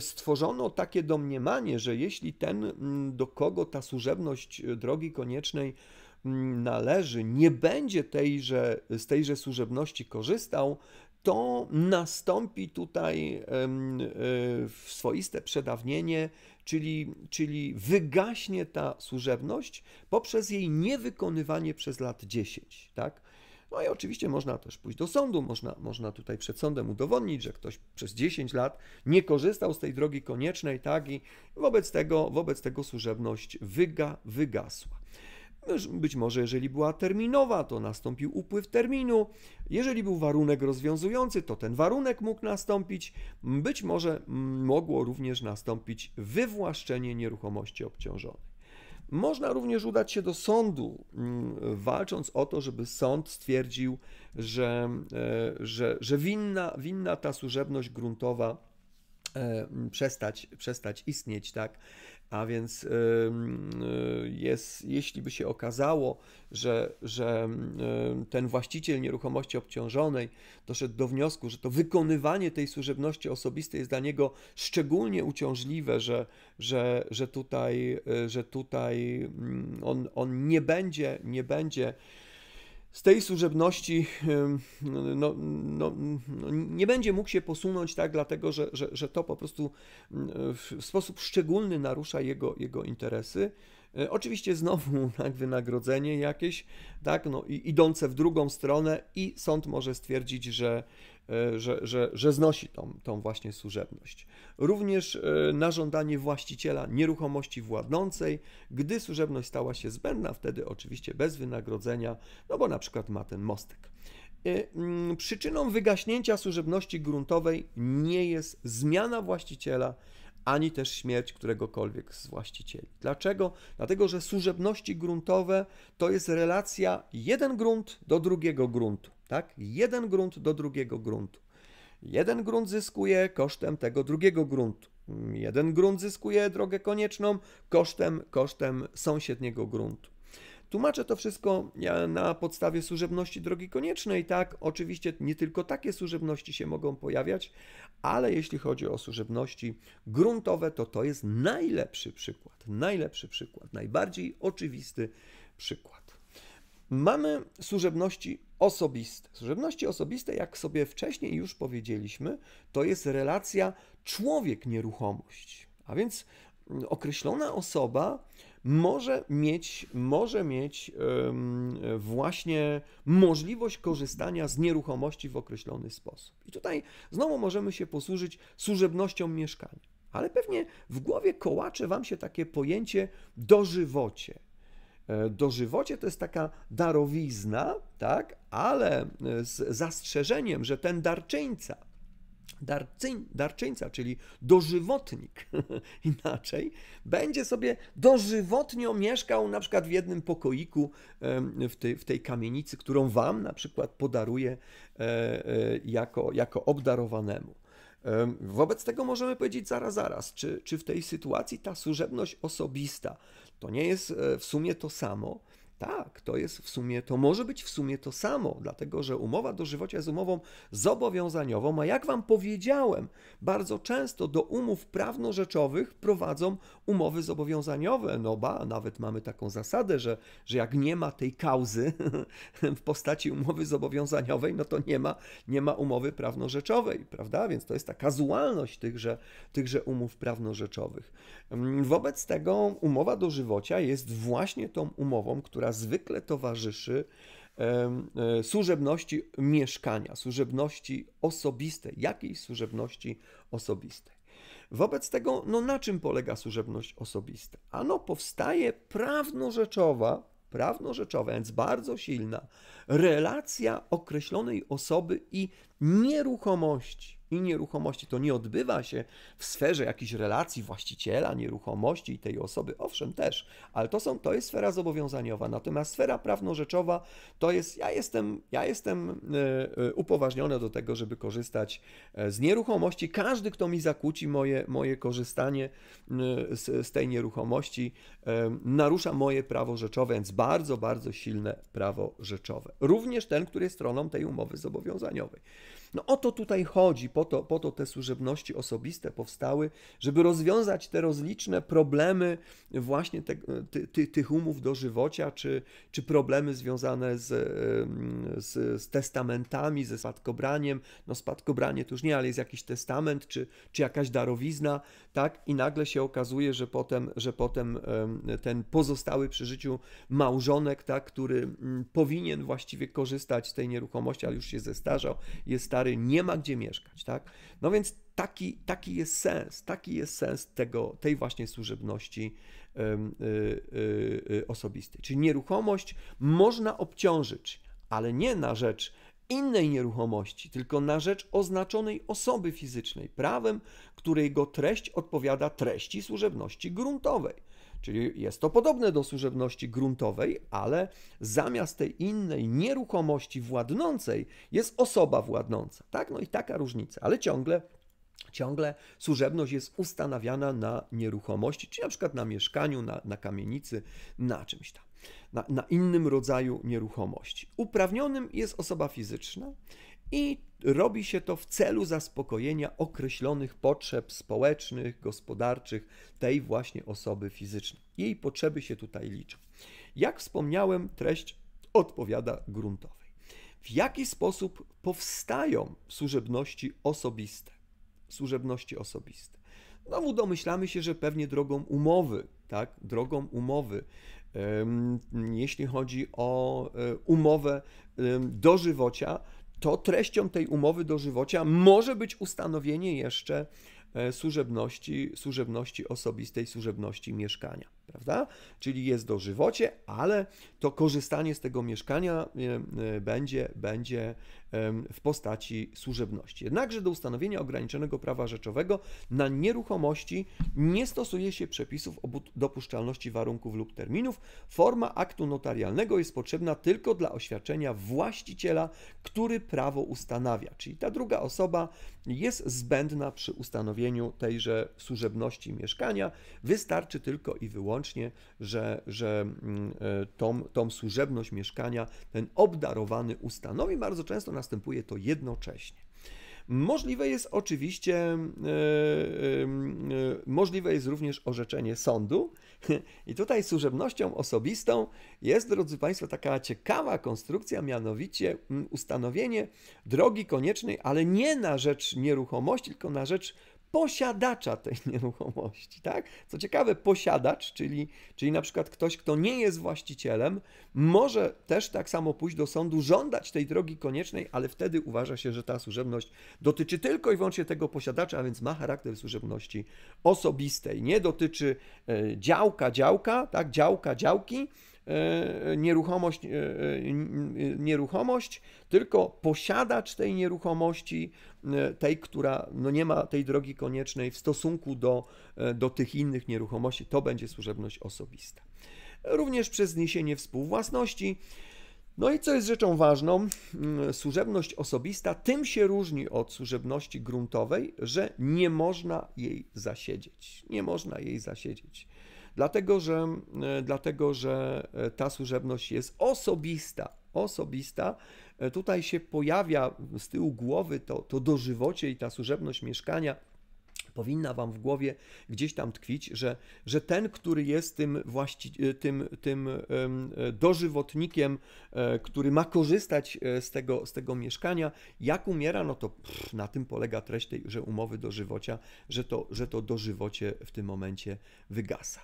stworzono takie domniemanie, że jeśli ten, do kogo ta służebność e, drogi koniecznej należy, nie będzie tejże, z tejże służebności korzystał, to nastąpi tutaj e, swoiste przedawnienie, czyli, czyli wygaśnie ta służebność poprzez jej niewykonywanie przez lat 10. Tak? No i oczywiście można też pójść do sądu, można, można tutaj przed sądem udowodnić, że ktoś przez 10 lat nie korzystał z tej drogi koniecznej, tak, i wobec tego, wobec tego służebność wyga, wygasła. Być może, jeżeli była terminowa, to nastąpił upływ terminu. Jeżeli był warunek rozwiązujący, to ten warunek mógł nastąpić. Być może mm, mogło również nastąpić wywłaszczenie nieruchomości obciążonej. Można również udać się do sądu, mm, walcząc o to, żeby sąd stwierdził, że, e, że, że winna, winna ta służebność gruntowa e, przestać, przestać istnieć, tak? A więc y, jest, jeśli by się okazało, że, że ten właściciel nieruchomości obciążonej doszedł do wniosku, że to wykonywanie tej służebności osobistej jest dla niego szczególnie uciążliwe, że, że, że tutaj, y, że tutaj on, on nie będzie, nie będzie z tej służebności no, no, no, nie będzie mógł się posunąć, tak, dlatego że, że, że to po prostu mm, w sposób szczególny narusza jego, jego interesy. E, oczywiście znowu tak, wynagrodzenie jakieś, tak, no i idące w drugą stronę i sąd może stwierdzić, że, e, że, że, że znosi tą, tą właśnie służebność. Również e, na żądanie właściciela nieruchomości władnącej, gdy służebność stała się zbędna, wtedy oczywiście bez wynagrodzenia, no bo na przykład ma ten mostek. Mm, przyczyną wygaśnięcia służebności gruntowej nie jest zmiana właściciela, ani też śmierć któregokolwiek z właścicieli. Dlaczego? Dlatego, że służebności gruntowe to jest relacja jeden grunt do drugiego gruntu, tak? Jeden grunt do drugiego gruntu. Jeden grunt zyskuje kosztem tego drugiego gruntu. Jeden grunt zyskuje drogę konieczną kosztem, kosztem sąsiedniego gruntu. Tłumaczę to wszystko e, na podstawie służebności drogi koniecznej, tak? Oczywiście nie tylko takie służebności się mogą pojawiać, ale jeśli chodzi o służebności gruntowe, to to jest najlepszy przykład, najlepszy przykład, najbardziej oczywisty przykład. Mamy służebności osobiste. Służebności osobiste, jak sobie wcześniej już powiedzieliśmy, to jest relacja człowiek-nieruchomość. A więc mm, określona osoba może mieć, może mieć właśnie możliwość korzystania z nieruchomości w określony sposób. I tutaj znowu możemy się posłużyć służebnością mieszkania. Ale pewnie w głowie kołacze Wam się takie pojęcie dożywocie. E, dożywocie to jest taka darowizna, tak, ale e, z zastrzeżeniem, że ten darczyńca Darcyń, darczyńca, czyli dożywotnik inaczej, będzie sobie dożywotnio mieszkał na przykład w jednym pokoiku w tej, w tej kamienicy, którą wam na przykład podaruje e, jako, jako obdarowanemu. Wobec tego możemy powiedzieć zaraz, zaraz, czy, czy w tej sytuacji ta służebność osobista to nie jest e, w sumie to samo, tak, to jest w sumie, to może być w sumie to samo, dlatego że umowa dożywocia jest umową zobowiązaniową, a jak Wam powiedziałem, bardzo często do umów prawno-rzeczowych prowadzą umowy zobowiązaniowe. No ba, nawet mamy taką zasadę, że, że jak nie ma tej kauzy w postaci umowy zobowiązaniowej, no to nie ma, nie ma umowy prawno-rzeczowej, prawda? Więc to jest ta kazualność tychże, tychże umów prawno-rzeczowych. Mm, wobec tego umowa dożywocia jest właśnie tą umową, która która zwykle towarzyszy e, służebności mieszkania, służebności osobistej, jakiejś służebności osobistej. Wobec tego, no na czym polega służebność osobista? Ano powstaje prawnorzeczowa, prawnorzeczowa, więc bardzo silna relacja określonej osoby i nieruchomości i nieruchomości. To nie odbywa się w sferze jakichś relacji właściciela nieruchomości i tej osoby, owszem też, ale to, są, to jest sfera zobowiązaniowa. Natomiast sfera prawno-rzeczowa to jest, ja jestem, ja jestem e, e, upoważniony do tego, żeby korzystać e, z nieruchomości. Każdy, kto mi zakłóci moje, moje korzystanie z, z tej nieruchomości, narusza moje prawo rzeczowe, więc bardzo, bardzo silne prawo rzeczowe. Również ten, który jest stroną tej umowy zobowiązaniowej. No o to tutaj chodzi po to, po to te służebności osobiste powstały, żeby rozwiązać te rozliczne problemy właśnie te, ty, ty, tych umów dożywocia, czy, czy problemy związane z, z, z testamentami, ze spadkobraniem. No spadkobranie to już nie, ale jest jakiś testament, czy, czy jakaś darowizna, tak? I nagle się okazuje, że potem, że potem ten pozostały przy życiu małżonek, tak, który mm, powinien właściwie korzystać z tej nieruchomości, ale już się zestarzał, jest stary, nie ma gdzie mieszkać tak? No więc taki, taki jest sens, taki jest sens tego, tej właśnie służebności y, y, y, osobistej. Czyli nieruchomość można obciążyć, ale nie na rzecz innej nieruchomości, tylko na rzecz oznaczonej osoby fizycznej, prawem, której go treść odpowiada treści służebności gruntowej. Czyli jest to podobne do służebności gruntowej, ale zamiast tej innej nieruchomości władnącej jest osoba władnąca. Tak? No i taka różnica, ale ciągle Ciągle służebność jest ustanawiana na nieruchomości, czy na przykład na mieszkaniu, na, na kamienicy, na czymś tam, na, na innym rodzaju nieruchomości. Uprawnionym jest osoba fizyczna i robi się to w celu zaspokojenia określonych potrzeb społecznych, gospodarczych tej właśnie osoby fizycznej. Jej potrzeby się tutaj liczą. Jak wspomniałem, treść odpowiada gruntowej. W jaki sposób powstają służebności osobiste? Służebności osobiste. Znowu domyślamy się, że pewnie drogą umowy, tak? Drogą umowy, jeśli chodzi o e, umowę dożywocia, to treścią tej umowy dożywocia może być ustanowienie jeszcze e, służebności, służebności osobistej, służebności mieszkania prawda? Czyli jest dożywocie, ale to korzystanie z tego mieszkania e, e, będzie, będzie w postaci służebności. Jednakże do ustanowienia ograniczonego prawa rzeczowego na nieruchomości nie stosuje się przepisów o dopuszczalności warunków lub terminów. Forma aktu notarialnego jest potrzebna tylko dla oświadczenia właściciela, który prawo ustanawia, czyli ta druga osoba jest zbędna przy ustanowieniu tejże służebności mieszkania. Wystarczy tylko i wyłącznie wyłącznie, że, że mm, e, tą, tą służebność mieszkania ten obdarowany ustanowi. Bardzo często następuje to jednocześnie. Możliwe jest oczywiście, e, e, możliwe jest również orzeczenie sądu. I tutaj służebnością osobistą jest, drodzy Państwo, taka ciekawa konstrukcja, mianowicie mm, ustanowienie drogi koniecznej, ale nie na rzecz nieruchomości, tylko na rzecz posiadacza tej nieruchomości, tak? Co ciekawe, posiadacz, czyli, czyli na przykład ktoś, kto nie jest właścicielem, może też tak samo pójść do sądu, żądać tej drogi koniecznej, ale wtedy uważa się, że ta służebność dotyczy tylko i wyłącznie tego posiadacza, a więc ma charakter służebności osobistej. Nie dotyczy e, działka, działka, tak? Działka, działki, E, nieruchomość, e, e, nieruchomość, tylko posiadacz tej nieruchomości, tej, która no nie ma tej drogi koniecznej w stosunku do, do tych innych nieruchomości, to będzie służebność osobista. Również przez zniesienie współwłasności. No i co jest rzeczą ważną, mm, służebność osobista tym się różni od służebności gruntowej, że nie można jej zasiedzieć. Nie można jej zasiedzieć. Dlatego, że, e, dlatego, że e, ta służebność jest osobista. Osobista. E, tutaj się pojawia z tyłu głowy to, to dożywocie i ta służebność mieszkania powinna wam w głowie gdzieś tam tkwić, że, że ten, który jest tym, właści- tym, tym dożywotnikiem, który ma korzystać z tego, z tego mieszkania, jak umiera, no to pff, na tym polega treść tej że umowy dożywocia, że to, że to dożywocie w tym momencie wygasa.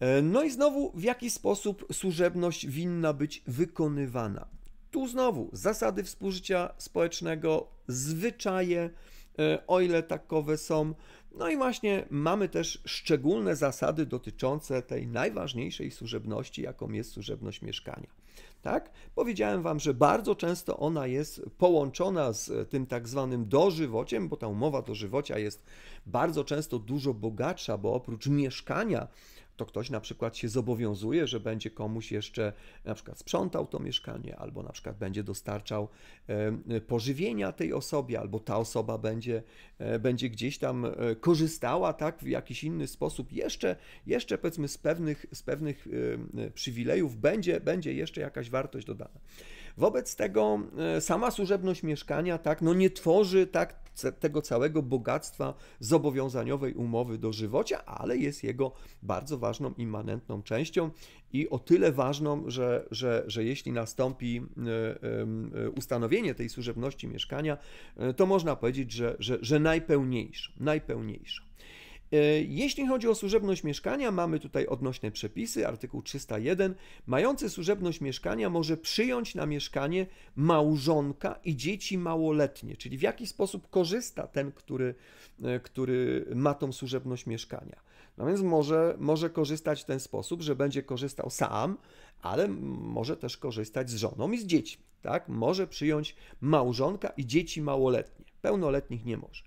E, no i znowu, w jaki sposób służebność winna być wykonywana? Tu znowu zasady współżycia społecznego, zwyczaje, e, o ile takowe są. No i właśnie mamy też szczególne zasady dotyczące tej najważniejszej służebności, jaką jest służebność mieszkania. Tak? Powiedziałem Wam, że bardzo często ona jest połączona z tym tak zwanym dożywociem, bo ta umowa dożywocia jest bardzo często dużo bogatsza, bo oprócz mieszkania to ktoś na przykład się zobowiązuje, że będzie komuś jeszcze na przykład sprzątał to mieszkanie, albo na przykład będzie dostarczał pożywienia tej osobie, albo ta osoba będzie, e, będzie gdzieś tam e, korzystała tak w jakiś inny sposób. Jeszcze, jeszcze powiedzmy z pewnych, z pewnych przywilejów będzie, będzie jeszcze jakaś wartość dodana. Wobec tego e, sama służebność mieszkania tak, no nie tworzy tak tego całego bogactwa zobowiązaniowej umowy do żywocia, ale jest jego bardzo ważną, immanentną częścią i o tyle ważną, że, że, że jeśli nastąpi e, e, ustanowienie tej służebności mieszkania, e, to można powiedzieć, że, że, że najpełniejsza, najpełniejsza. E, jeśli chodzi o służebność mieszkania, mamy tutaj odnośne przepisy, artykuł 301. Mający służebność mieszkania może przyjąć na mieszkanie małżonka i dzieci małoletnie, czyli w jaki sposób korzysta ten, który, e, który ma tą służebność mieszkania. No więc może, może korzystać w ten sposób, że będzie korzystał sam, ale może też korzystać z żoną i z dziećmi. Tak? Może przyjąć małżonka i dzieci małoletnie. Pełnoletnich nie może.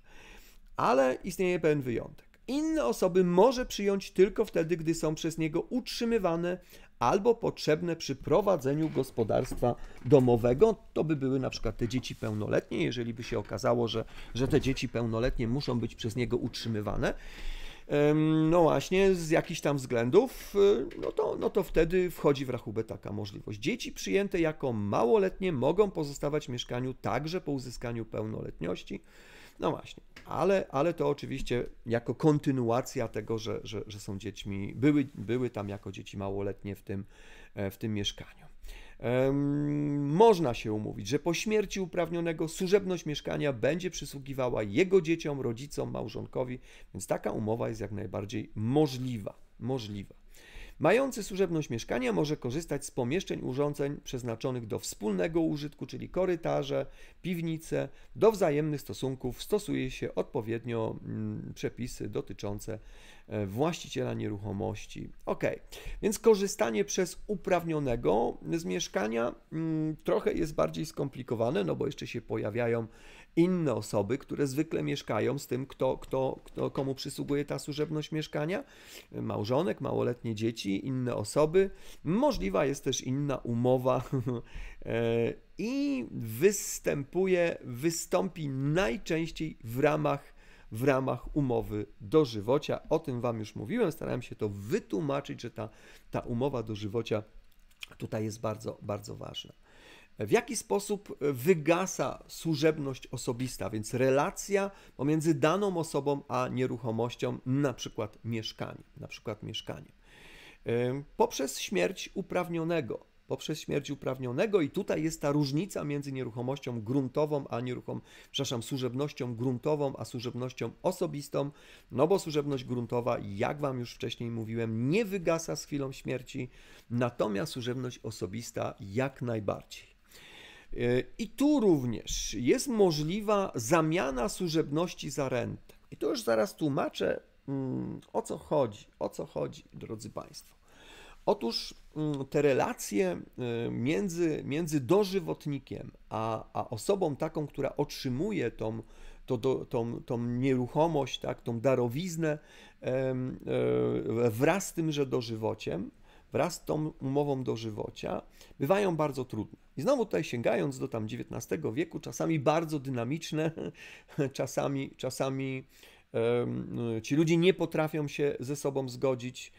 Ale istnieje pewien wyjątek inne osoby może przyjąć tylko wtedy, gdy są przez niego utrzymywane albo potrzebne przy prowadzeniu gospodarstwa domowego. To by były na przykład te dzieci pełnoletnie, jeżeli by się okazało, że, że te dzieci pełnoletnie muszą być przez niego utrzymywane. No właśnie, z jakichś tam względów, y, no to, no to wtedy wchodzi w rachubę taka możliwość. Dzieci przyjęte jako małoletnie mogą pozostawać w mieszkaniu także po uzyskaniu pełnoletności. No właśnie, ale, ale to oczywiście jako kontynuacja tego, że, że, że są dziećmi, były, były tam jako dzieci małoletnie w tym, e, w tym mieszkaniu. Można się umówić, że po śmierci uprawnionego służebność mieszkania będzie przysługiwała jego dzieciom, rodzicom, małżonkowi, więc taka umowa jest jak najbardziej możliwa. Możliwa. Mający służebność mieszkania może korzystać z pomieszczeń urządzeń przeznaczonych do wspólnego użytku, czyli korytarze, piwnice. Do wzajemnych stosunków stosuje się odpowiednio mm, przepisy dotyczące e, właściciela nieruchomości. Ok, więc korzystanie przez uprawnionego z mieszkania mm, trochę jest bardziej skomplikowane, no bo jeszcze się pojawiają inne osoby, które zwykle mieszkają z tym, kto, kto, kto komu przysługuje ta służebność mieszkania, małżonek, małoletnie dzieci, inne osoby. Możliwa jest też inna umowa e, i występuje, wystąpi najczęściej w ramach w ramach umowy dożywocia. O tym Wam już mówiłem, starałem się to wytłumaczyć, że ta, ta umowa dożywocia tutaj jest bardzo, bardzo ważna w jaki sposób e, wygasa służebność osobista, więc relacja pomiędzy daną osobą a nieruchomością, na przykład mieszkaniem, na przykład mieszkaniem. Poprzez śmierć uprawnionego, poprzez śmierć uprawnionego i tutaj jest ta różnica między nieruchomością gruntową, a nieruchom, przepraszam, służebnością gruntową, a służebnością osobistą, no bo służebność gruntowa, jak Wam już wcześniej mówiłem, nie wygasa z chwilą śmierci, natomiast służebność osobista jak najbardziej. E, I tu również jest możliwa zamiana służebności za rentę. I to już zaraz tłumaczę, mm, o co chodzi, o co chodzi, drodzy Państwo. Otóż mm, te relacje e, między, między dożywotnikiem a, a osobą taką, która otrzymuje tą, to, to, tą, tą nieruchomość, tak, tą darowiznę e, wraz z tym, że dożywociem, wraz z tą umową dożywocia bywają bardzo trudne. I znowu tutaj sięgając do tam XIX wieku, czasami bardzo dynamiczne, czasami, czasami ci ludzie nie potrafią się ze sobą zgodzić.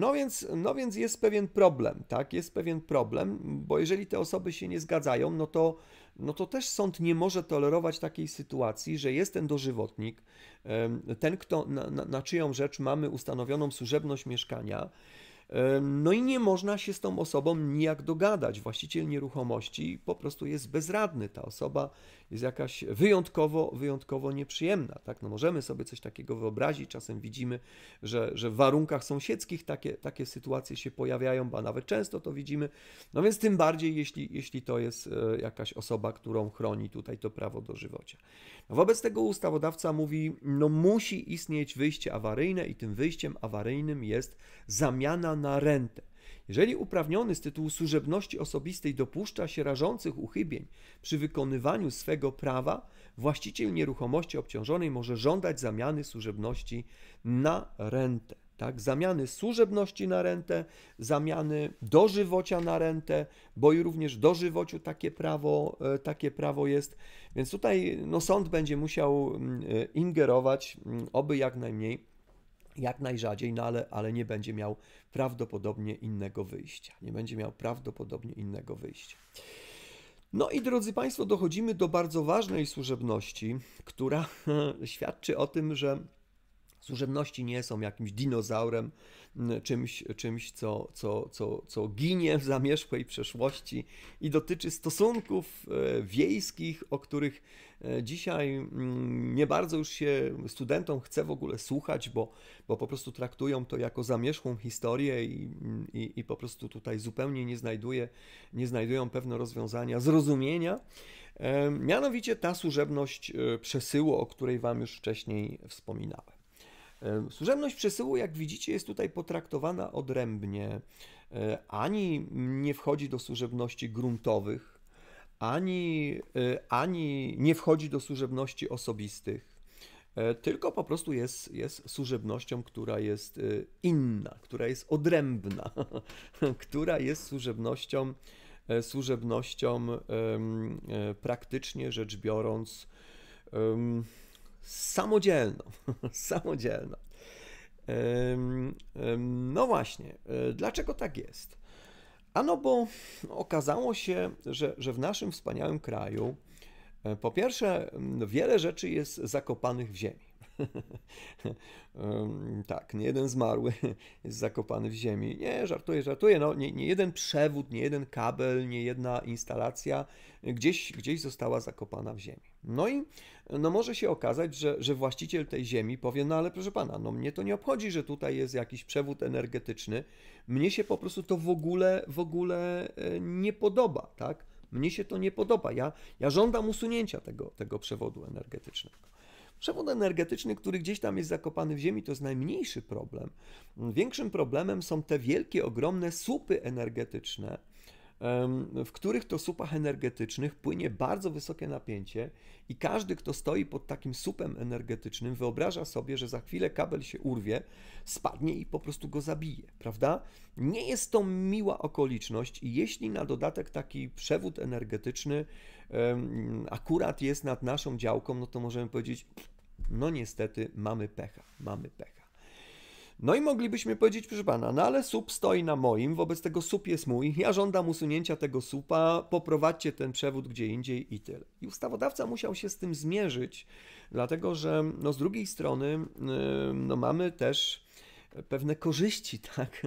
No więc, no więc jest pewien problem, tak? Jest pewien problem, bo jeżeli te osoby się nie zgadzają, no to, no to też sąd nie może tolerować takiej sytuacji, że jest ten dożywotnik, ten, kto, na, na, na czyją rzecz mamy ustanowioną służebność mieszkania, no i nie można się z tą osobą nijak dogadać. Właściciel nieruchomości po prostu jest bezradny. Ta osoba jest jakaś wyjątkowo, wyjątkowo nieprzyjemna. Tak? No możemy sobie coś takiego wyobrazić. Czasem widzimy, że, że w warunkach sąsiedzkich takie, takie sytuacje się pojawiają, ba nawet często to widzimy. No więc tym bardziej, jeśli, jeśli to jest e, jakaś osoba, którą chroni tutaj to prawo do No wobec tego ustawodawca mówi, no musi istnieć wyjście awaryjne i tym wyjściem awaryjnym jest zamiana na rentę. Jeżeli uprawniony z tytułu służebności osobistej dopuszcza się rażących uchybień przy wykonywaniu swego prawa, właściciel nieruchomości obciążonej może żądać zamiany służebności na rentę. Tak, zamiany służebności na rentę, zamiany dożywocia na rentę, bo i również dożywociu takie prawo, e, takie prawo jest. Więc tutaj no, sąd będzie musiał mm, e, ingerować, mm, oby jak najmniej jak najrzadziej, no ale, ale nie będzie miał prawdopodobnie innego wyjścia. Nie będzie miał prawdopodobnie innego wyjścia. No i drodzy Państwo, dochodzimy do bardzo ważnej służebności, która świadczy o tym, że służebności nie są jakimś dinozaurem, czymś, czymś co, co, co, co ginie w zamierzchłej przeszłości i dotyczy stosunków e, wiejskich, o których e, dzisiaj mm, nie bardzo już się studentom chce w ogóle słuchać, bo, bo po prostu traktują to jako zamierzchłą historię i, i, i po prostu tutaj zupełnie nie, znajduje, nie znajdują pewne rozwiązania, zrozumienia. E, mianowicie ta służebność przesyłu, o której Wam już wcześniej wspominałem. Służebność przesyłu, jak widzicie, jest tutaj potraktowana odrębnie. E, ani nie wchodzi do służebności gruntowych, ani, e, ani nie wchodzi do służebności osobistych, e, tylko po prostu jest, jest służebnością, która jest inna, która jest odrębna, która jest służebnością, służebnością praktycznie rzecz biorąc samodzielną. samodzielną. No właśnie, e, dlaczego tak jest? Ano bo okazało się, że, że w naszym wspaniałym kraju e, po pierwsze wiele rzeczy jest zakopanych w ziemi. tak, nie jeden zmarły jest zakopany w ziemi. Nie, żartuję, żartuję. No, nie, nie jeden przewód, nie jeden kabel, nie jedna instalacja gdzieś, gdzieś została zakopana w ziemi. No i no może się okazać, że, że właściciel tej ziemi powie, no ale proszę pana, no mnie to nie obchodzi, że tutaj jest jakiś przewód energetyczny, mnie się po prostu to w ogóle, w ogóle e, nie podoba, tak? Mnie się to nie podoba. Ja, ja żądam usunięcia tego, tego przewodu energetycznego. Przewód energetyczny, który gdzieś tam jest zakopany w ziemi, to jest najmniejszy problem. Większym problemem są te wielkie, ogromne słupy energetyczne, w których to supach energetycznych płynie bardzo wysokie napięcie i każdy, kto stoi pod takim supem energetycznym, wyobraża sobie, że za chwilę kabel się urwie, spadnie i po prostu go zabije, prawda? Nie jest to miła okoliczność i jeśli na dodatek taki przewód energetyczny akurat jest nad naszą działką, no to możemy powiedzieć, no niestety mamy pecha, mamy pech. No i moglibyśmy powiedzieć, proszę pana, no ale SUP stoi na moim, wobec tego SUP jest mój, ja żądam usunięcia tego SUPa, poprowadźcie ten przewód gdzie indziej i tyle. I ustawodawca musiał się z tym zmierzyć, dlatego że no z drugiej strony no mamy też pewne korzyści, tak,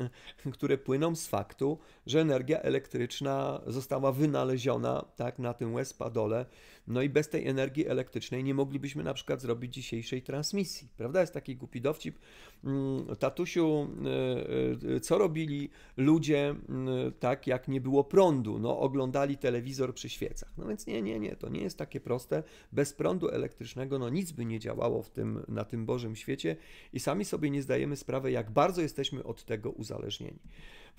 które płyną z faktu, że energia elektryczna została wynaleziona tak, na tym Padole. No i bez tej energii elektrycznej nie moglibyśmy na przykład zrobić dzisiejszej transmisji. Prawda? Jest taki głupi dowcip. Mm, tatusiu, y, y, co robili ludzie y, tak, jak nie było prądu? No, oglądali telewizor przy świecach. No więc nie, nie, nie, to nie jest takie proste. Bez prądu elektrycznego no nic by nie działało w tym, na tym Bożym świecie i sami sobie nie zdajemy sprawy, jak bardzo jesteśmy od tego uzależnieni.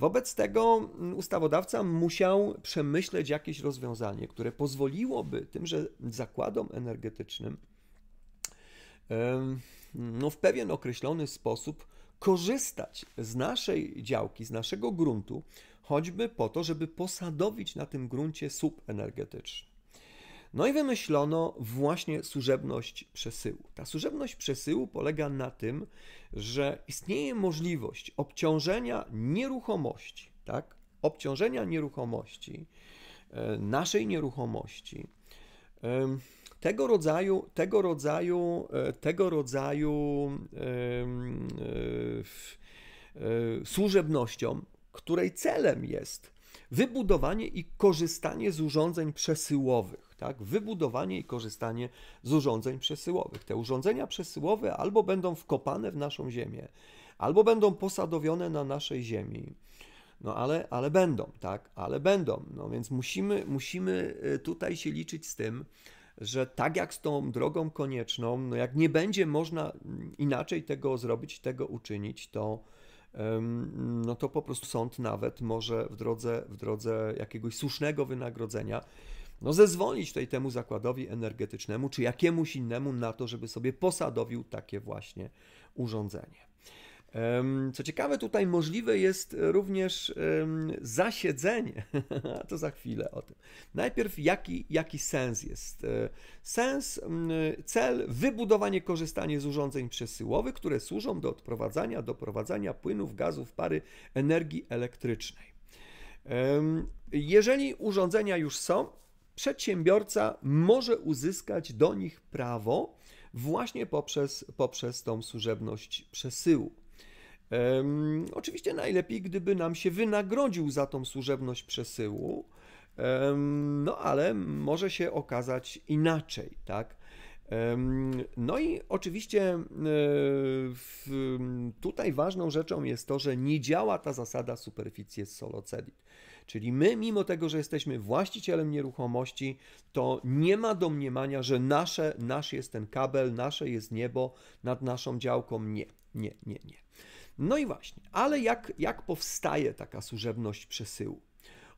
Wobec tego mm, ustawodawca musiał przemyśleć jakieś rozwiązanie, które pozwoliłoby tymże zakładom energetycznym no, w pewien określony sposób korzystać z naszej działki, z naszego gruntu, choćby po to, żeby posadowić na tym gruncie słup energetyczny. No i wymyślono właśnie służebność przesyłu. Ta służebność przesyłu polega na tym, że istnieje możliwość obciążenia nieruchomości, tak? Obciążenia nieruchomości, e, naszej nieruchomości, tego rodzaju, tego rodzaju, e, tego rodzaju e, służebnością, której celem jest Wybudowanie i korzystanie z urządzeń przesyłowych. Tak? Wybudowanie i korzystanie z urządzeń przesyłowych. Te urządzenia przesyłowe albo będą wkopane w naszą ziemię, albo będą posadowione na naszej ziemi. No ale, ale będą, tak, ale będą. No więc musimy, musimy y, tutaj się liczyć z tym, że tak jak z tą drogą konieczną, no jak nie będzie można mm, inaczej tego zrobić, tego uczynić, to, no to po prostu sąd nawet może w drodze, w drodze jakiegoś słusznego wynagrodzenia no zezwolić tutaj temu zakładowi energetycznemu czy jakiemuś innemu na to, żeby sobie posadowił takie właśnie urządzenie. Co ciekawe, tutaj możliwe jest również zasiedzenie, a to za chwilę o tym. Najpierw jaki, jaki sens jest? E, sens, cel, wybudowanie, korzystanie z urządzeń przesyłowych, które służą do odprowadzania, doprowadzania płynów, gazów, pary, energii elektrycznej. Jeżeli urządzenia już są, przedsiębiorca może uzyskać do nich prawo właśnie poprzez, poprzez tą służebność przesyłu. Um, oczywiście najlepiej, gdyby nam się wynagrodził za tą służebność przesyłu, um, no ale może się okazać inaczej, tak? Um, no i oczywiście e, w, tutaj ważną rzeczą jest to, że nie działa ta zasada superficie solo cedit. Czyli my, mimo tego, że jesteśmy właścicielem nieruchomości, to nie ma domniemania, że nasze, nasz jest ten kabel, nasze jest niebo nad naszą działką. Nie, nie, nie, nie. No i właśnie, ale jak, jak powstaje taka służebność przesyłu?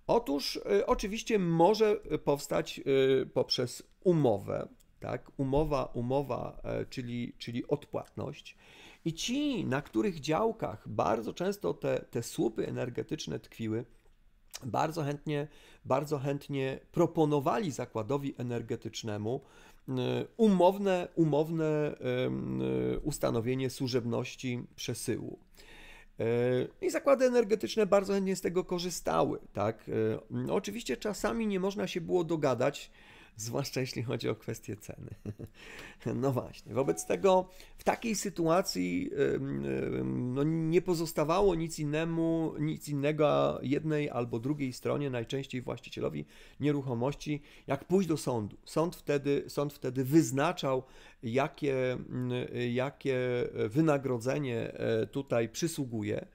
Otóż y, oczywiście może powstać y, poprzez umowę, tak? Umowa, umowa, y, czyli, czyli odpłatność. I ci, na których działkach bardzo często te, te słupy energetyczne tkwiły, bardzo chętnie, bardzo chętnie proponowali zakładowi energetycznemu Y, umowne, umowne y, ustanowienie służebności przesyłu. Y, I zakłady energetyczne bardzo chętnie z tego korzystały, tak. No oczywiście czasami nie można się było dogadać zwłaszcza jeśli chodzi o kwestie ceny. No właśnie, wobec tego w takiej sytuacji no, nie pozostawało nic innemu, nic innego jednej albo drugiej stronie, najczęściej właścicielowi nieruchomości, jak pójść do sądu. Sąd wtedy, sąd wtedy wyznaczał, jakie, jakie wynagrodzenie e, tutaj przysługuje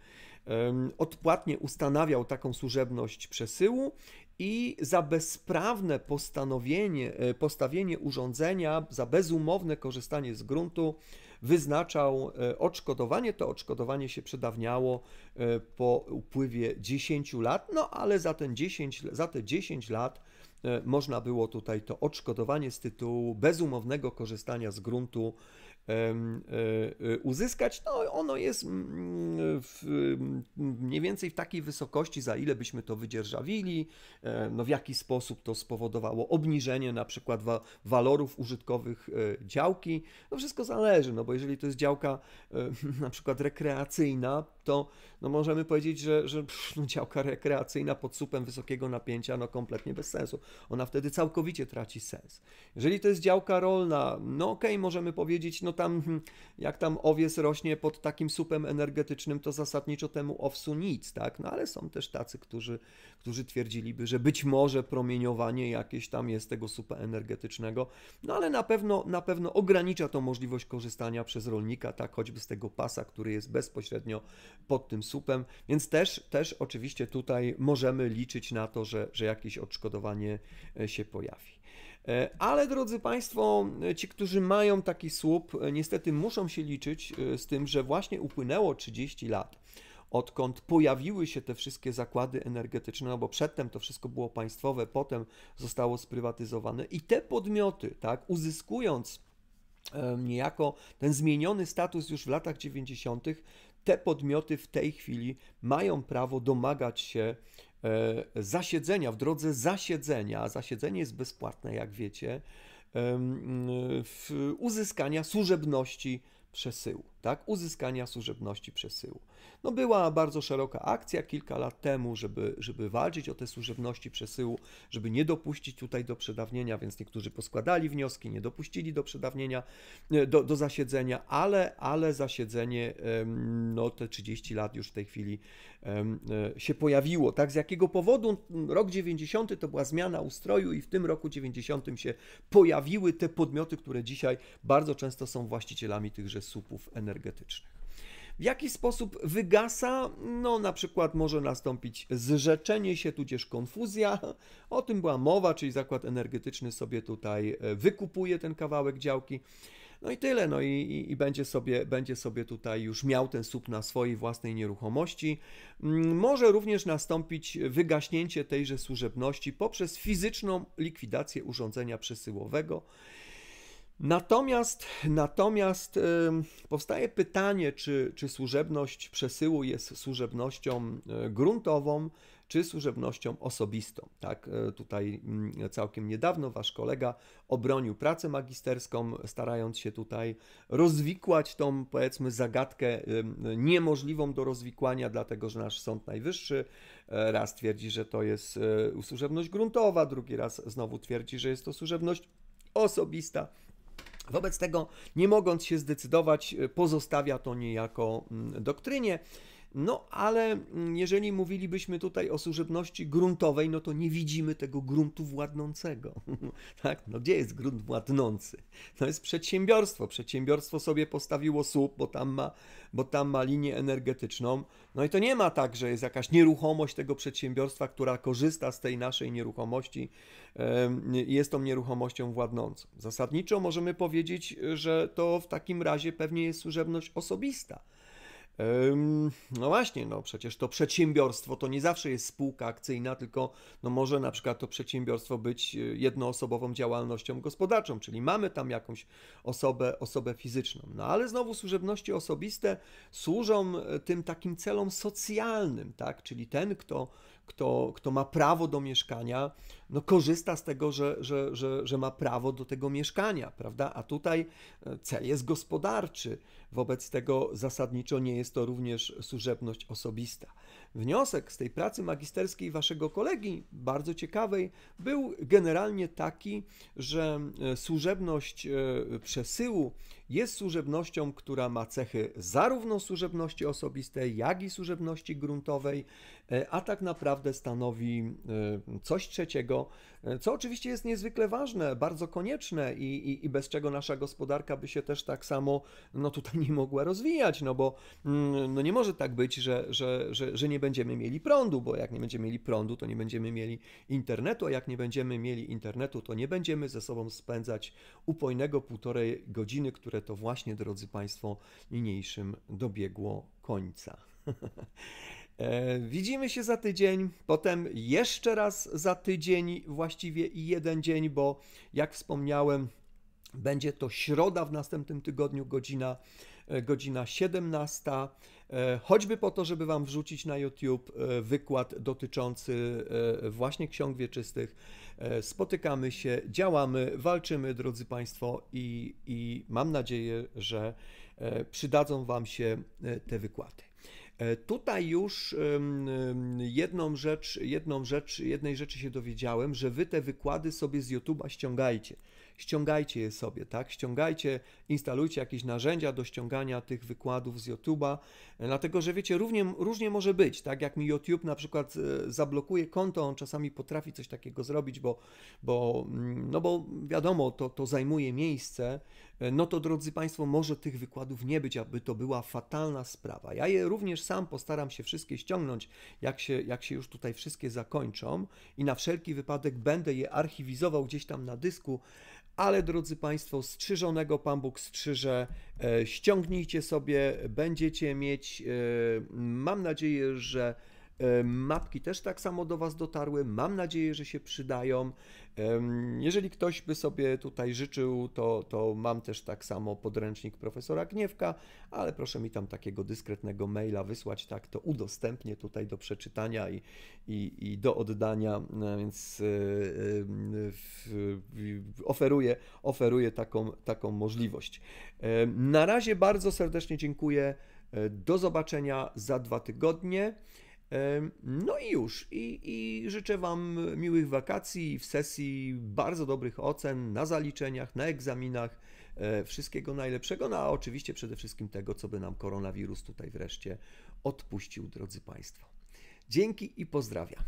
odpłatnie ustanawiał taką służebność przesyłu i za bezprawne postanowienie, e, postawienie urządzenia, za bezumowne korzystanie z gruntu wyznaczał e, odszkodowanie. To odszkodowanie się przedawniało e, po upływie 10 lat, no ale za, ten 10, za te 10 lat można było tutaj to odszkodowanie z tytułu bezumownego korzystania z gruntu E, e, uzyskać, no ono jest mm, w, mm, mniej więcej w takiej wysokości, za ile byśmy to wydzierżawili, e, no w jaki sposób to spowodowało obniżenie na przykład wa walorów użytkowych działki. No wszystko zależy, no bo jeżeli to jest działka na przykład rekreacyjna, to no możemy powiedzieć, że, że pff, no działka rekreacyjna pod supem wysokiego napięcia, no kompletnie bez sensu. Ona wtedy całkowicie traci sens. Jeżeli to jest działka rolna, no okej, okay, możemy powiedzieć, no tam hm, jak tam owiec rośnie pod takim supem energetycznym, to zasadniczo temu owsu nic, tak? No ale są też tacy, którzy, którzy twierdziliby, że być może promieniowanie jakieś tam jest tego energetycznego, no ale na pewno, na pewno ogranicza to możliwość korzystania przez rolnika, tak choćby z tego pasa, który jest bezpośrednio pod tym supem, więc też, też oczywiście tutaj możemy liczyć na to, że, że jakieś odszkodowanie e, się pojawi. E, ale drodzy Państwo, e, ci, którzy mają taki słup, niestety muszą się liczyć z tym, że właśnie upłynęło 30 lat odkąd pojawiły się te wszystkie zakłady energetyczne, no bo przedtem to wszystko było państwowe, potem zostało sprywatyzowane i te podmioty, tak, uzyskując e, niejako ten zmieniony status już w latach 90., te podmioty w tej chwili mają prawo domagać się e, zasiedzenia, w drodze zasiedzenia, a zasiedzenie jest bezpłatne, jak wiecie, e, uzyskania służebności przesyłu, tak? Uzyskania służebności przesyłu. No była bardzo szeroka akcja kilka lat temu, żeby, żeby walczyć o te służebności przesyłu, żeby nie dopuścić tutaj do przedawnienia, więc niektórzy poskładali wnioski, nie dopuścili do przedawnienia, e, do, do zasiedzenia, ale, ale zasiedzenie, no te 30 lat już w tej chwili e, się pojawiło. Tak, z jakiego powodu? Rok 90 to była zmiana ustroju i w tym roku 90 się pojawiły te podmioty, które dzisiaj bardzo często są właścicielami tychże słupów energetycznych. W jaki sposób wygasa? No na przykład może nastąpić zrzeczenie się, tudzież konfuzja. O tym była mowa, czyli zakład energetyczny sobie tutaj e, wykupuje ten kawałek działki. No i tyle, no i, i, i, będzie, sobie, będzie sobie tutaj już miał ten słup na swojej własnej nieruchomości. Mm, może również nastąpić wygaśnięcie tejże służebności poprzez fizyczną likwidację urządzenia przesyłowego. Natomiast, natomiast powstaje pytanie, czy, czy służebność przesyłu jest służebnością e, gruntową, czy służebnością osobistą. Tak, e, tutaj mm, całkiem niedawno wasz kolega obronił pracę magisterską, starając się tutaj rozwikłać tą, powiedzmy, zagadkę niemożliwą do rozwikłania, dlatego że nasz Sąd Najwyższy e, raz twierdzi, że to jest służebność gruntowa, drugi raz znowu twierdzi, że jest to służebność osobista. Wobec tego, nie mogąc się zdecydować, y, pozostawia to niejako mm, doktrynie. No ale jeżeli mówilibyśmy tutaj o służebności gruntowej, no to nie widzimy tego gruntu władnącego. tak? No gdzie jest grunt władnący? To jest przedsiębiorstwo. Przedsiębiorstwo sobie postawiło słup, bo tam ma, bo tam ma linię energetyczną. No i to nie ma tak, że jest jakaś nieruchomość tego przedsiębiorstwa, która korzysta z tej naszej nieruchomości i jest tą nieruchomością władnącą. Zasadniczo możemy powiedzieć, że to w takim razie pewnie jest służebność osobista no właśnie, no przecież to przedsiębiorstwo to nie zawsze jest spółka akcyjna, tylko no może na przykład to przedsiębiorstwo być e, jednoosobową działalnością gospodarczą, czyli mamy tam jakąś osobę, osobę fizyczną. No ale znowu służebności osobiste służą e, tym takim celom socjalnym, tak? Czyli ten, kto kto, kto ma prawo do mieszkania, no korzysta z tego, że, że, że, że ma prawo do tego mieszkania, prawda? A tutaj e, cel jest gospodarczy, wobec tego zasadniczo nie jest to również służebność osobista. Wniosek z tej pracy magisterskiej waszego kolegi, bardzo ciekawej, był generalnie taki, że e, służebność e, przesyłu jest służebnością, która ma cechy zarówno służebności osobistej, jak i służebności gruntowej, E, a tak naprawdę stanowi e, coś trzeciego, e, co oczywiście jest niezwykle ważne, bardzo konieczne i, i, i bez czego nasza gospodarka by się też tak samo no tutaj nie mogła rozwijać, no bo mm, no nie może tak być, że, że, że, że nie będziemy mieli prądu, bo jak nie będziemy mieli prądu, to nie będziemy mieli internetu, a jak nie będziemy mieli internetu, to nie będziemy ze sobą spędzać upojnego półtorej godziny, które to właśnie, drodzy Państwo, niniejszym dobiegło końca. E, widzimy się za tydzień, potem jeszcze raz za tydzień, właściwie i jeden dzień, bo jak wspomniałem, będzie to środa w następnym tygodniu, godzina, e, godzina 17. E, choćby po to, żeby Wam wrzucić na YouTube wykład dotyczący właśnie ksiąg wieczystych. Spotykamy się, działamy, walczymy, drodzy Państwo, i, i mam nadzieję, że przydadzą Wam się te wykłady. E, tutaj już jedną rzecz, jedną rzecz, jednej rzeczy się dowiedziałem, że wy te wykłady sobie z YouTube'a ściągajcie. Ściągajcie je sobie, tak? Ściągajcie, instalujcie jakieś narzędzia do ściągania tych wykładów z YouTube'a Dlatego, że wiecie, równie, różnie może być, tak? Jak mi YouTube na przykład e, zablokuje konto, on czasami potrafi coś takiego zrobić, bo, bo, mm, no bo wiadomo, to, to zajmuje miejsce, e, no to drodzy Państwo, może tych wykładów nie być, aby to była fatalna sprawa. Ja je również sam postaram się wszystkie ściągnąć, jak się, jak się już tutaj wszystkie zakończą i na wszelki wypadek będę je archiwizował gdzieś tam na dysku, ale drodzy Państwo, strzyżonego Pan Bóg strzyże, e, ściągnijcie sobie, będziecie mieć, e, mam nadzieję, że e, Mapki też tak samo do Was dotarły. Mam nadzieję, że się przydają. Jeżeli ktoś by sobie tutaj życzył, to, to mam też tak samo podręcznik profesora Gniewka, ale proszę mi tam takiego dyskretnego maila wysłać, tak to udostępnię tutaj do przeczytania i, i, i do oddania, e, więc e, e, oferuję, oferuję taką, taką możliwość. Na razie bardzo serdecznie dziękuję. Do zobaczenia za dwa tygodnie. No i już. I, I, życzę Wam miłych wakacji, w sesji bardzo dobrych ocen na zaliczeniach, na egzaminach. E, wszystkiego najlepszego, no a oczywiście przede wszystkim tego, co by nam koronawirus tutaj wreszcie odpuścił, drodzy Państwo. Dzięki i pozdrawiam.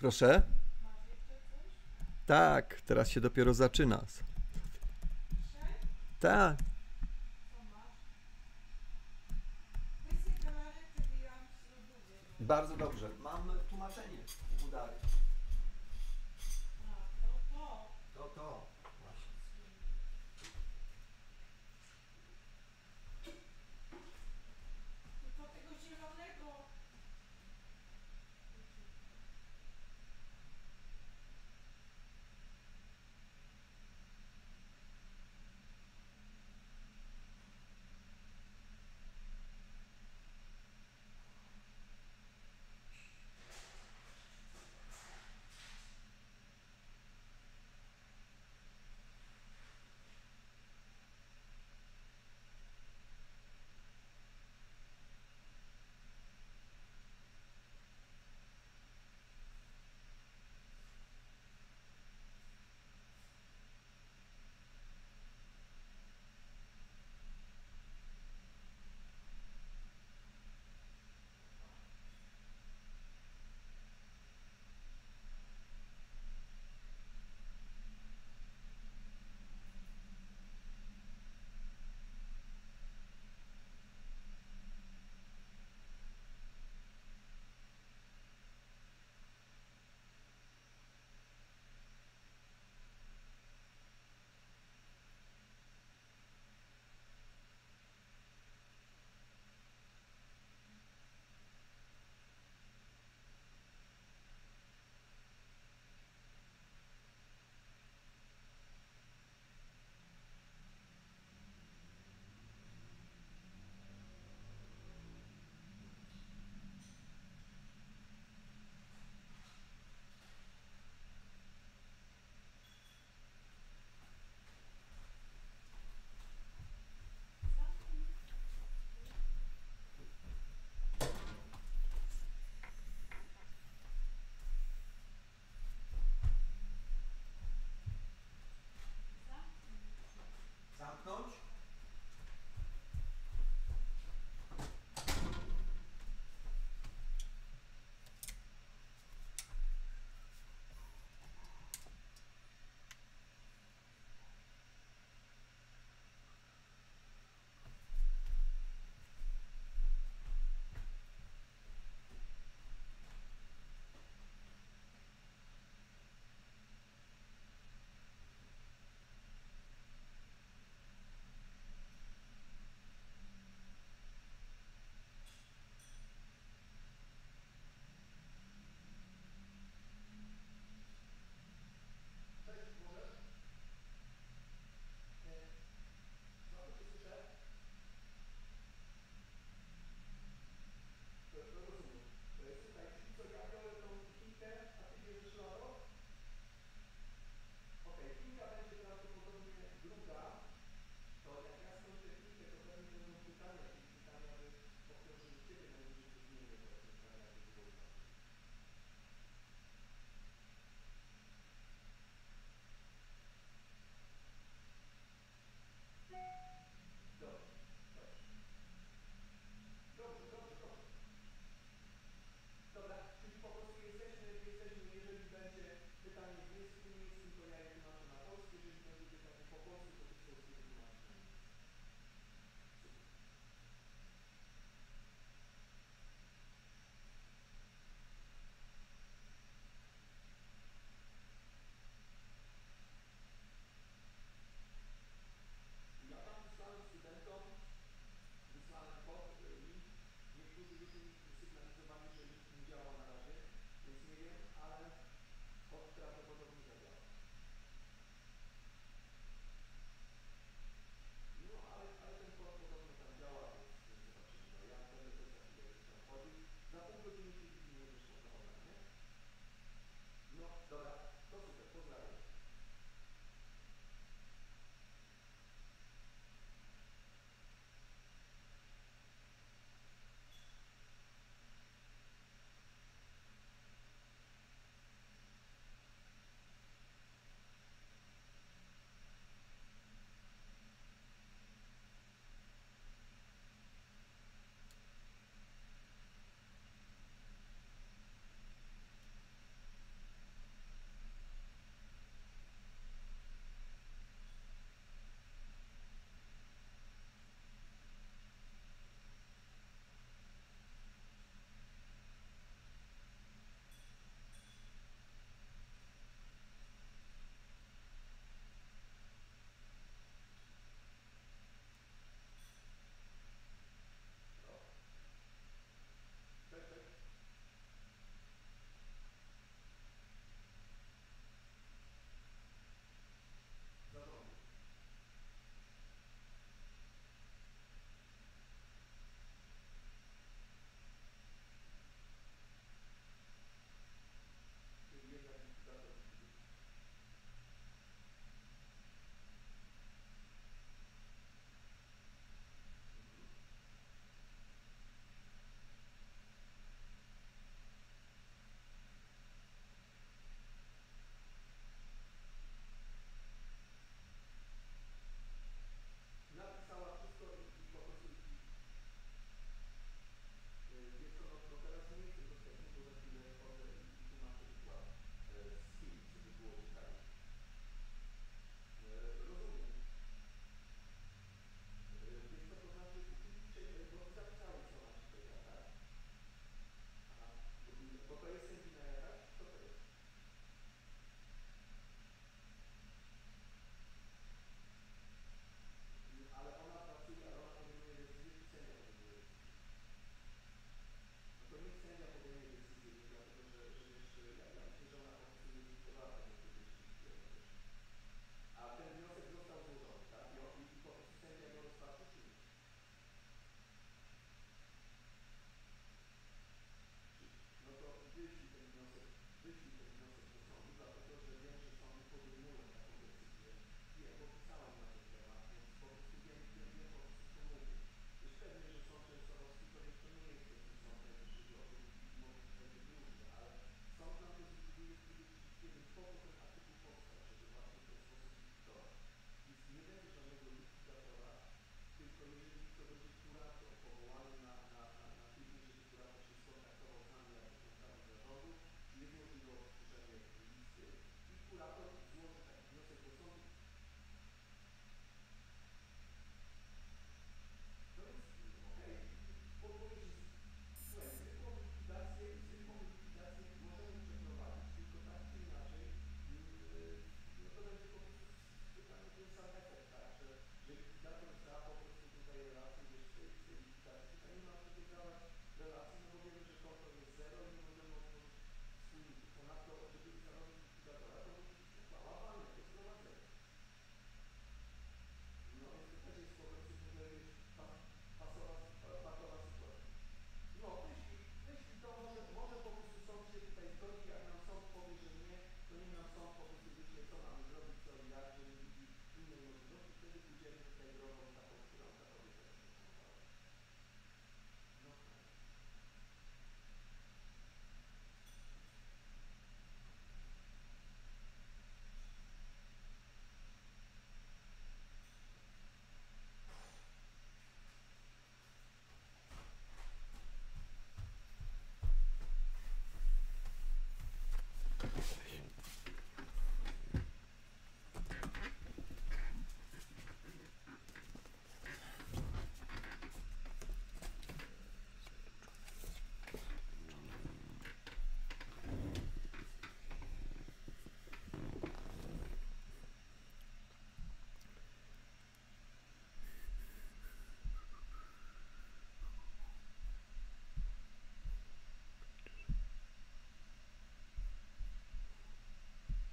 Proszę? Tak, teraz się dopiero zaczyna. Tak. Bardzo dobrze. Mam tłumaczenie.